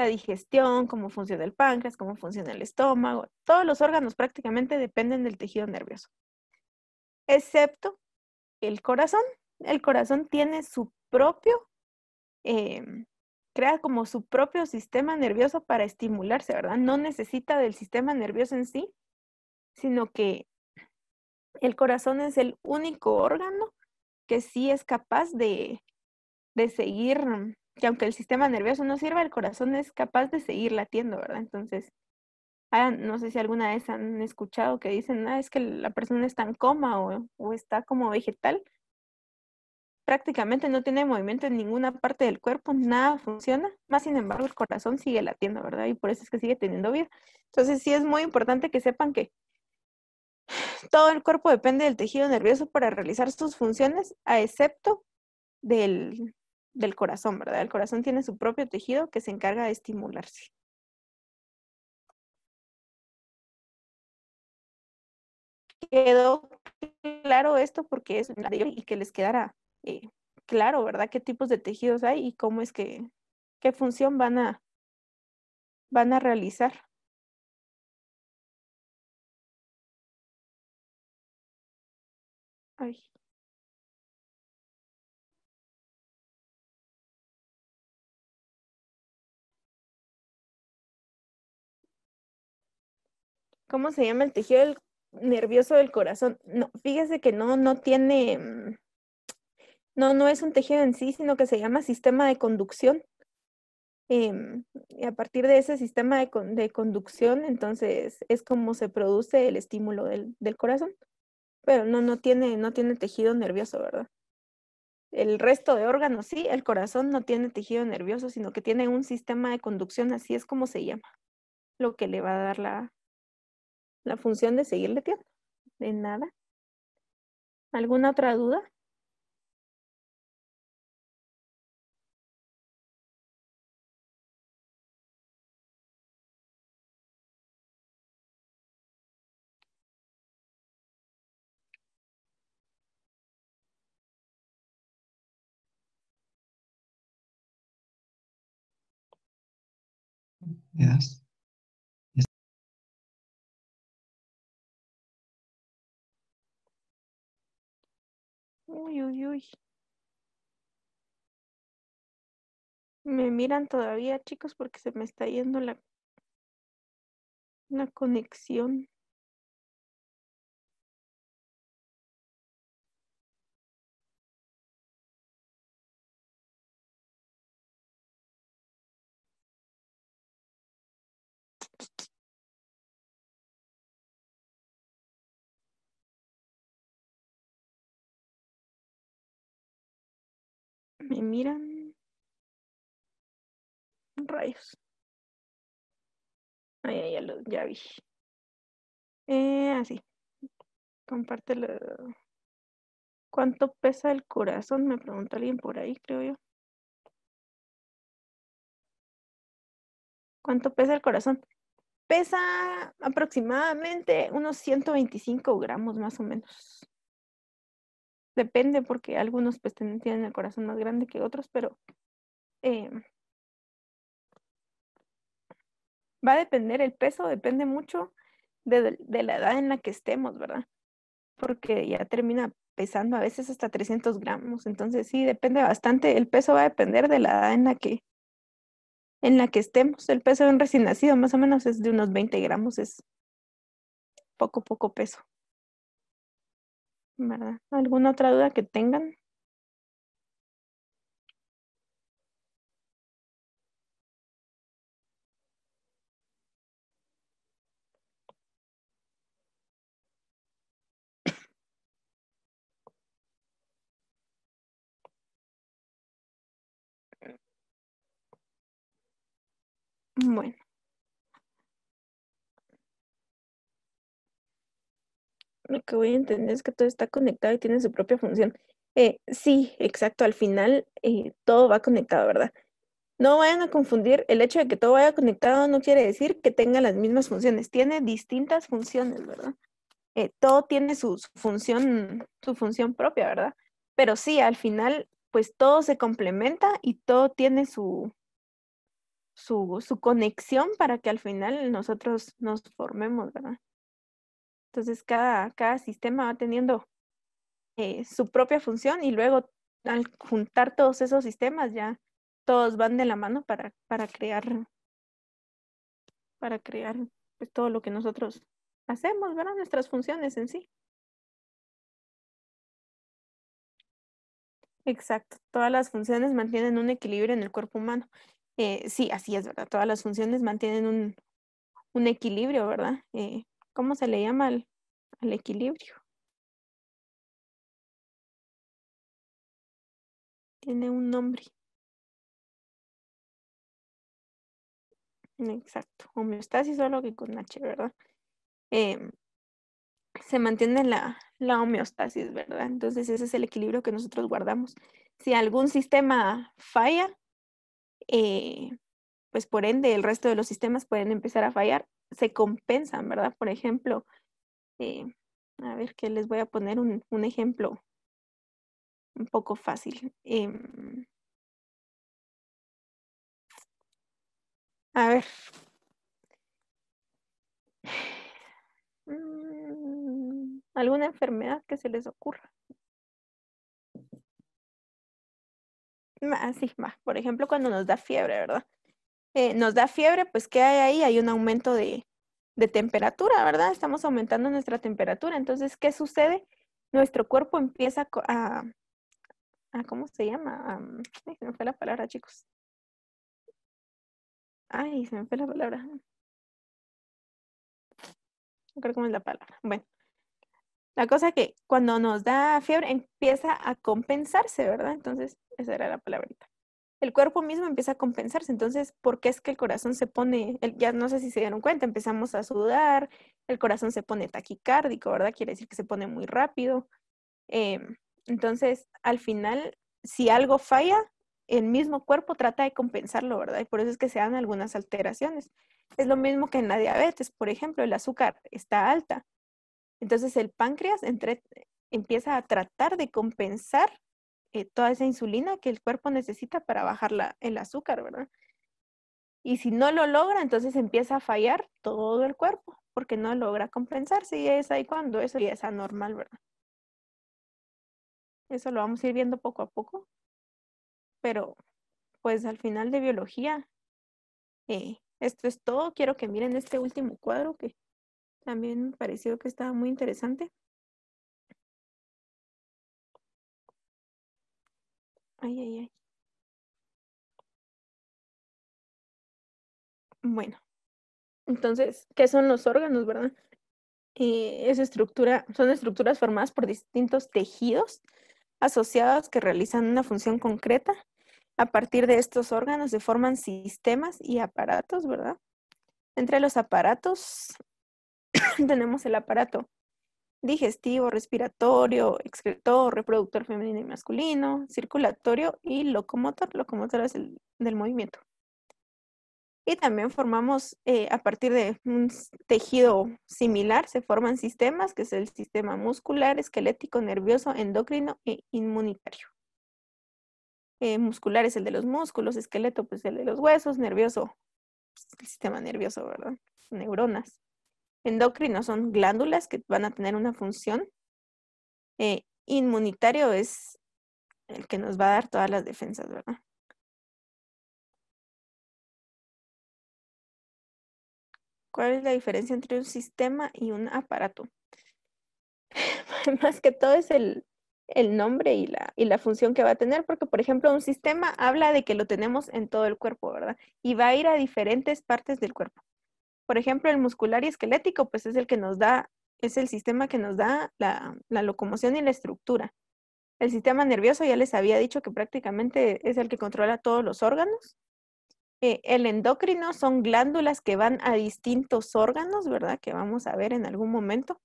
[SPEAKER 2] la digestión, cómo funciona el páncreas, cómo funciona el estómago. Todos los órganos prácticamente dependen del tejido nervioso, excepto el corazón. El corazón tiene su propio, em, crea como su propio sistema nervioso para estimularse, ¿verdad? No necesita del sistema nervioso en sí, sino que el corazón es el único órgano que sí es capaz de, de seguir que aunque el sistema nervioso no sirva, el corazón es capaz de seguir latiendo, ¿verdad? Entonces, ah, no sé si alguna vez han escuchado que dicen, ah, es que la persona está en coma o, o está como vegetal. Prácticamente no tiene movimiento en ninguna parte del cuerpo, nada funciona, más sin embargo el corazón sigue latiendo, ¿verdad? Y por eso es que sigue teniendo vida. Entonces sí es muy importante que sepan que todo el cuerpo depende del tejido nervioso para realizar sus funciones, a excepto del, del corazón, ¿verdad? El corazón tiene
[SPEAKER 1] su propio tejido que se encarga de estimularse. Quedó claro esto porque
[SPEAKER 2] es y que les quedara eh, claro, ¿verdad? ¿Qué tipos de tejidos hay y cómo es que,
[SPEAKER 1] qué función van a, van a realizar? Ay. ¿cómo se llama? El tejido nervioso del corazón. No, fíjese que no, no tiene,
[SPEAKER 2] mm, no, no es un tejido en sí, sino que se llama sistema de conducción. Em, y a partir de ese sistema de, conducción, entonces es como se produce el estímulo del, del, corazón. Pero no, no tiene, no tiene tejido nervioso, ¿verdad? El resto de órganos, sí, el corazón no tiene tejido nervioso, sino que tiene un sistema de conducción, así es como se llama, lo que le va a dar la,
[SPEAKER 1] la función de seguirle leteando. De nada. ¿Alguna otra duda? Uy, uy, uy. Me miran todavía, chicos, porque se me está yendo la, la conexión. Me miran. Rayos. Ay, ya, ya, lo, ya vi. Eh, así. Compártelo. ¿Cuánto pesa el corazón? Me pregunta alguien por ahí, creo yo. ¿Cuánto pesa el corazón? Pesa
[SPEAKER 2] aproximadamente unos 125 gramos más o menos depende porque algunos pues tienen el corazón más grande que otros, pero em, va a depender, el peso depende mucho de, la edad en la que estemos, ¿verdad? Porque ya termina pesando a veces hasta 300 gramos, entonces sí, depende bastante, el peso va a depender de la edad en la que en la que estemos, el peso de un recién nacido más o menos es de unos 20 gramos, es
[SPEAKER 1] poco, poco peso. ¿Alguna otra duda que tengan? Bueno. lo que voy a entender es que todo está conectado y tiene su propia
[SPEAKER 2] función. Eh, sí, exacto, al final eh, todo va conectado, ¿verdad? No vayan a confundir, el hecho de que todo vaya conectado no quiere decir que tenga las mismas funciones, tiene distintas funciones, ¿verdad? Eh, todo tiene su, función, su función propia, ¿verdad? Pero sí, al final, pues todo se complementa y todo tiene su, su conexión para que al final nosotros nos formemos, ¿verdad? Entonces, cada, cada sistema va teniendo eh, su propia función y luego al juntar todos esos sistemas ya todos van de la mano para, para crear para crear pues, todo lo que nosotros
[SPEAKER 1] hacemos, ¿verdad? Nuestras funciones en sí. Exacto, todas las funciones mantienen un equilibrio en el cuerpo humano.
[SPEAKER 2] Eh, sí, así es, ¿verdad? Todas las funciones mantienen un, equilibrio, ¿verdad?
[SPEAKER 1] Eh, ¿cómo se le llama al, equilibrio? Tiene un nombre. Exacto, homeostasis solo que con H, ¿verdad?
[SPEAKER 2] Em, se mantiene la, la homeostasis, ¿verdad? Entonces ese es el equilibrio que nosotros guardamos. Si algún sistema falla, eh, pues por ende el resto de los sistemas pueden empezar a fallar se compensan, ¿verdad?
[SPEAKER 1] Por ejemplo, eh, a ver que les voy a poner un, ejemplo un poco fácil. Em, a ver.
[SPEAKER 2] Mm, ¿Alguna enfermedad que se les ocurra? Así ah, más. Por ejemplo, cuando nos da fiebre, ¿verdad? Eh, nos da fiebre, pues ¿qué hay ahí? Hay un aumento de, temperatura, ¿verdad? Estamos aumentando nuestra temperatura. Entonces, ¿qué sucede? Nuestro cuerpo empieza
[SPEAKER 1] a, ¿cómo se llama? se me fue la palabra, chicos. Ay, se me fue la palabra. No creo cómo es la palabra. Bueno, la cosa que cuando nos da fiebre
[SPEAKER 2] empieza a compensarse, ¿verdad? Entonces, esa era la palabrita el cuerpo mismo empieza a compensarse. Entonces, ¿por qué es que el corazón se pone, ya no sé si se dieron cuenta, empezamos a sudar, el corazón se pone taquicárdico, ¿verdad? Quiere decir que se pone muy rápido. Em, entonces, al final, si algo falla, el mismo cuerpo trata de compensarlo, ¿verdad? Y por eso es que se dan algunas alteraciones. Es lo mismo que en la diabetes, por ejemplo, el azúcar está alta. Entonces, el páncreas empieza a tratar de compensar eh, toda esa insulina que el cuerpo necesita para bajar la, el azúcar, ¿verdad? Y si no lo logra, entonces empieza a fallar todo el cuerpo porque no logra compensarse y es ahí cuando eso ya es anormal, ¿verdad? Eso lo vamos a ir viendo poco a poco, pero pues al final de biología, eh, esto es todo. Quiero que miren este último cuadro que
[SPEAKER 1] también me pareció que estaba muy interesante. Ay, ay, ay. Bueno, entonces, ¿qué son los órganos,
[SPEAKER 2] verdad? Eh, estructura, son estructuras formadas por distintos tejidos asociados que realizan una función concreta. A partir de estos órganos se forman sistemas y aparatos, ¿verdad? Entre los aparatos tenemos el aparato digestivo, respiratorio, excretor, reproductor femenino y masculino, circulatorio y locomotor. Locomotor es el del movimiento. Y también formamos, eh, a partir de un tejido similar, se forman sistemas, que es el sistema muscular, esquelético, nervioso, endocrino e inmunitario. Eh, muscular es el de los músculos, esqueleto pues el de los huesos, nervioso, pues, el sistema nervioso, ¿verdad? Neuronas. Endocrino son glándulas que van a tener una función. Eh, inmunitario
[SPEAKER 1] es el que nos va a dar todas las defensas, ¿verdad? ¿Cuál es la diferencia entre un
[SPEAKER 2] sistema y un aparato? Más que todo es el, el nombre y la, y la función que va a tener, porque por ejemplo un sistema habla de que lo tenemos en todo el cuerpo, ¿verdad? Y va a ir a diferentes partes del cuerpo. Por ejemplo, el muscular y esquelético, pues es el que nos da, es el sistema que nos da la, locomoción y la estructura. El sistema nervioso, ya les había dicho que prácticamente es el que controla todos los órganos. Eh, el endocrino son glándulas que van a distintos órganos, ¿verdad? Que vamos a ver en algún momento.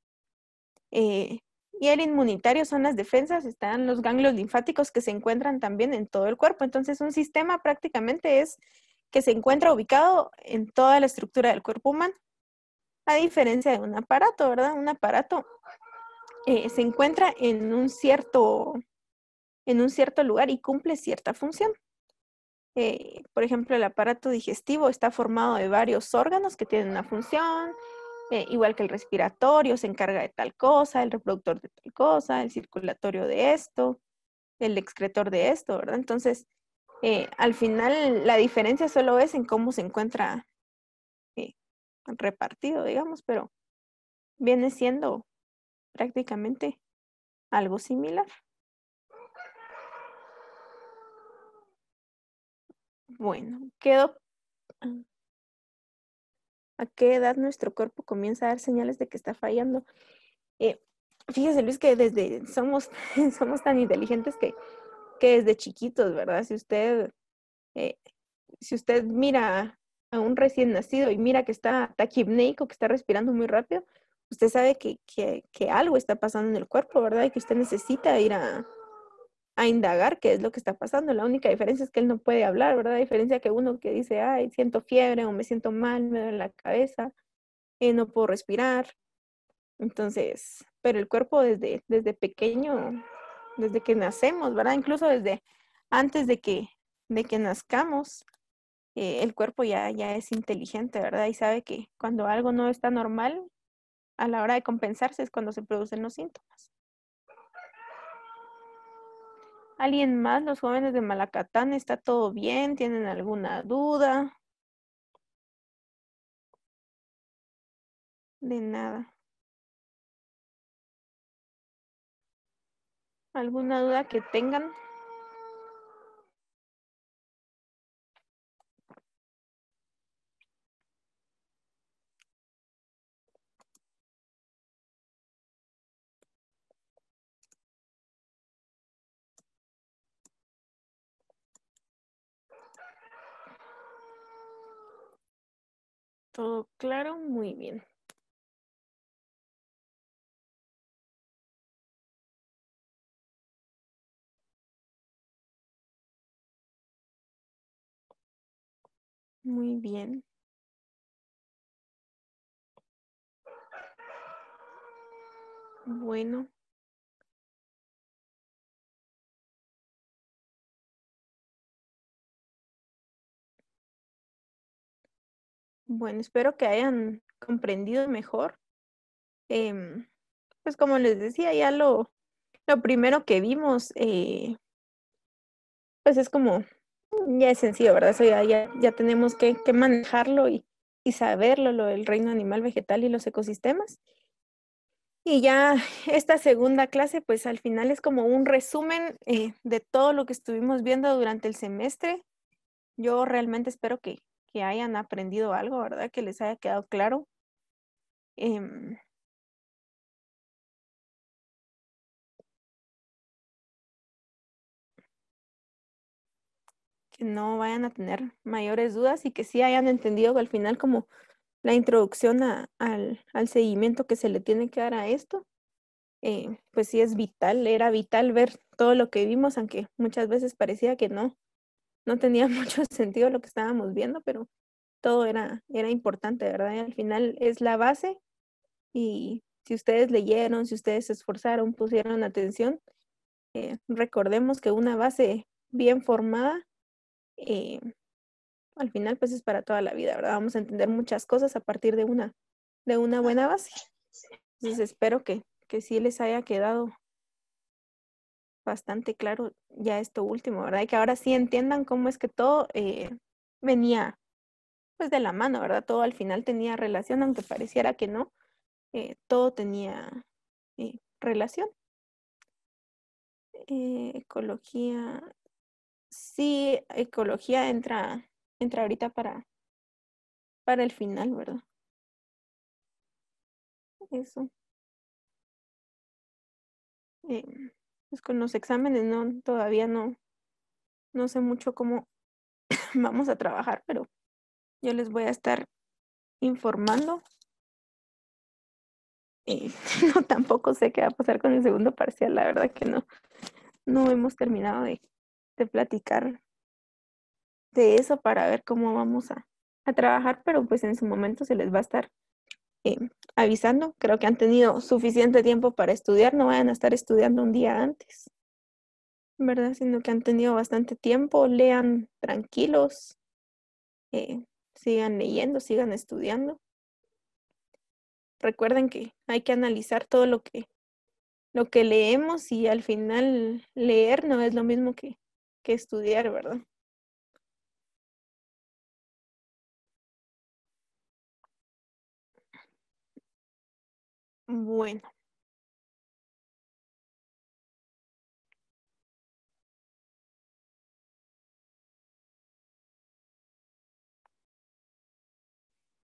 [SPEAKER 2] Eh, y el inmunitario son las defensas, están los ganglios linfáticos que se encuentran también en todo el cuerpo. Entonces, un sistema prácticamente es que se encuentra ubicado en toda la estructura del cuerpo humano. A diferencia de un aparato, ¿verdad? Un aparato eh, se encuentra en un, cierto, en un cierto lugar y cumple cierta función. Eh, por ejemplo, el aparato digestivo está formado de varios órganos que tienen una función, eh, igual que el respiratorio se encarga de tal cosa, el reproductor de tal cosa, el circulatorio de esto, el excretor de esto, ¿verdad? Entonces, eh, al final la diferencia solo es en cómo se encuentra eh, repartido, digamos, pero viene siendo prácticamente algo similar. Bueno, quedó. ¿A qué edad nuestro cuerpo comienza a dar señales de que está fallando? Eh, fíjese, Luis, que desde somos, somos tan inteligentes que que desde chiquitos, ¿verdad? Si usted, eh, si usted mira a un recién nacido y mira que está taquipneico, que está respirando muy rápido, usted sabe que, que, algo está pasando en el cuerpo, ¿verdad? Y que usted necesita ir a, a, indagar qué es lo que está pasando. La única diferencia es que él no puede hablar, ¿verdad? La diferencia que uno que dice, ay, siento fiebre o me siento mal, me duele la cabeza, eh, no puedo respirar. Entonces, pero el cuerpo desde, desde pequeño desde que nacemos, ¿verdad? Incluso desde antes de que, de que nazcamos, eh, el cuerpo ya, ya es inteligente, ¿verdad? Y sabe que cuando algo no está normal, a la hora de compensarse es cuando se producen los síntomas. ¿Alguien más? Los jóvenes de Malacatán, ¿está todo bien? ¿Tienen alguna
[SPEAKER 1] duda? De nada. ¿Alguna duda que tengan? Todo claro, muy bien. Muy bien. Bueno. Bueno, espero que hayan comprendido mejor.
[SPEAKER 2] Eh, pues como les decía, ya lo, lo primero que vimos, eh, pues es como ya es sencillo, ¿verdad? ya, tenemos que, manejarlo y, saberlo, lo del reino animal, vegetal y los ecosistemas. Y ya esta segunda clase, pues al final es como un resumen eh, de todo lo que estuvimos viendo durante el semestre. Yo realmente
[SPEAKER 1] espero que, hayan aprendido algo, ¿verdad? Que les haya quedado claro. Em, que no vayan a tener mayores
[SPEAKER 2] dudas y que sí hayan entendido que al final como la introducción a, al, al, seguimiento que se le tiene que dar a esto, eh, pues sí es vital, era vital ver todo lo que vimos, aunque muchas veces parecía que no, no tenía mucho sentido lo que estábamos viendo, pero todo era, era importante, ¿verdad? Y al final es la base y si ustedes leyeron, si ustedes se esforzaron, pusieron atención, eh, recordemos que una base bien formada eh, al final pues es para toda la vida, ¿verdad? Vamos a entender muchas cosas a partir de una, de una buena base. Entonces espero que, que sí les haya quedado bastante claro ya esto último, ¿verdad? Y que ahora sí entiendan cómo es que todo eh, venía pues de la mano, ¿verdad? Todo al final tenía relación, aunque pareciera que no, eh, todo tenía relación. ecología sí, ecología entra, entra
[SPEAKER 1] ahorita para, para el final, ¿verdad? Eso. Eh, pues con los
[SPEAKER 2] exámenes no, todavía no, no sé mucho cómo
[SPEAKER 1] vamos a trabajar,
[SPEAKER 2] pero yo les voy a estar informando. y eh, no
[SPEAKER 1] tampoco sé qué va a pasar con el segundo parcial, la verdad que no,
[SPEAKER 2] no hemos terminado de de platicar de eso para ver cómo vamos a, trabajar, pero pues en su momento se les va a estar em, avisando. Creo que han tenido suficiente tiempo para estudiar, no vayan a estar estudiando un día antes, ¿verdad? Sino que han tenido bastante tiempo, lean tranquilos, eh, sigan leyendo, sigan estudiando. Recuerden que hay que analizar todo lo que, lo que leemos y al final
[SPEAKER 1] leer no es lo mismo que que estudiar, ¿verdad? Bueno.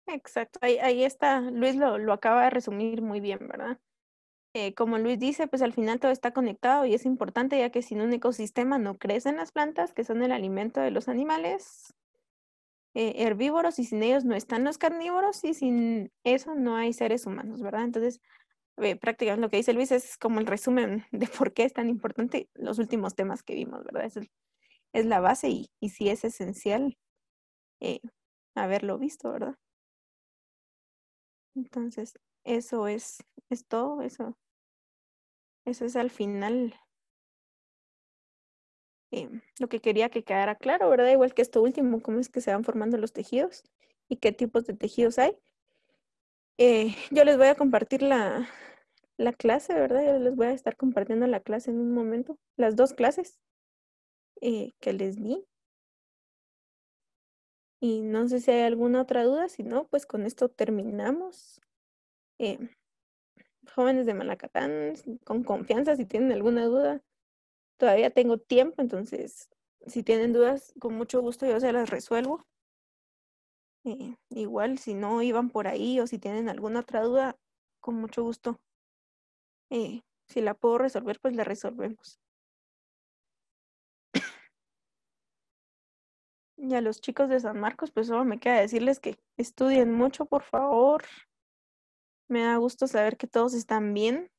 [SPEAKER 1] Exacto, ahí, ahí está, Luis lo, lo acaba de
[SPEAKER 2] resumir muy bien, ¿verdad? Eh, como Luis dice, pues al final todo está conectado y es importante ya que sin un ecosistema no crecen las plantas, que son el alimento de los animales eh, herbívoros, y sin ellos no están los carnívoros, y sin eso no hay seres humanos, ¿verdad? Entonces, eh, prácticamente lo que dice Luis es como el resumen de por qué es tan importante los últimos temas que vimos, ¿verdad? Es, es la base y, y sí es esencial
[SPEAKER 1] haberlo visto, ¿verdad? Entonces, eso es, es todo, eso, eso es al final.
[SPEAKER 2] Eh, lo que quería que quedara claro, ¿verdad? Igual que esto último, cómo es que se van formando los tejidos y qué tipos de tejidos hay. Eh, yo les voy a compartir la, clase, ¿verdad? Yo les voy a estar compartiendo la clase en un momento, las dos clases eh, que les di. Y no sé si hay alguna otra duda, si no, pues con esto terminamos. Eh, jóvenes de Malacatán, con confianza, si tienen alguna duda, todavía tengo tiempo, entonces si tienen dudas, con mucho gusto yo se las resuelvo. Eh, igual, si no iban por ahí o si tienen alguna otra duda,
[SPEAKER 1] con mucho gusto. Eh, si la puedo resolver, pues la resolvemos. Y a los chicos de San
[SPEAKER 2] Marcos, pues solo me queda decirles que estudien mucho, por favor. Me da gusto saber que todos están bien.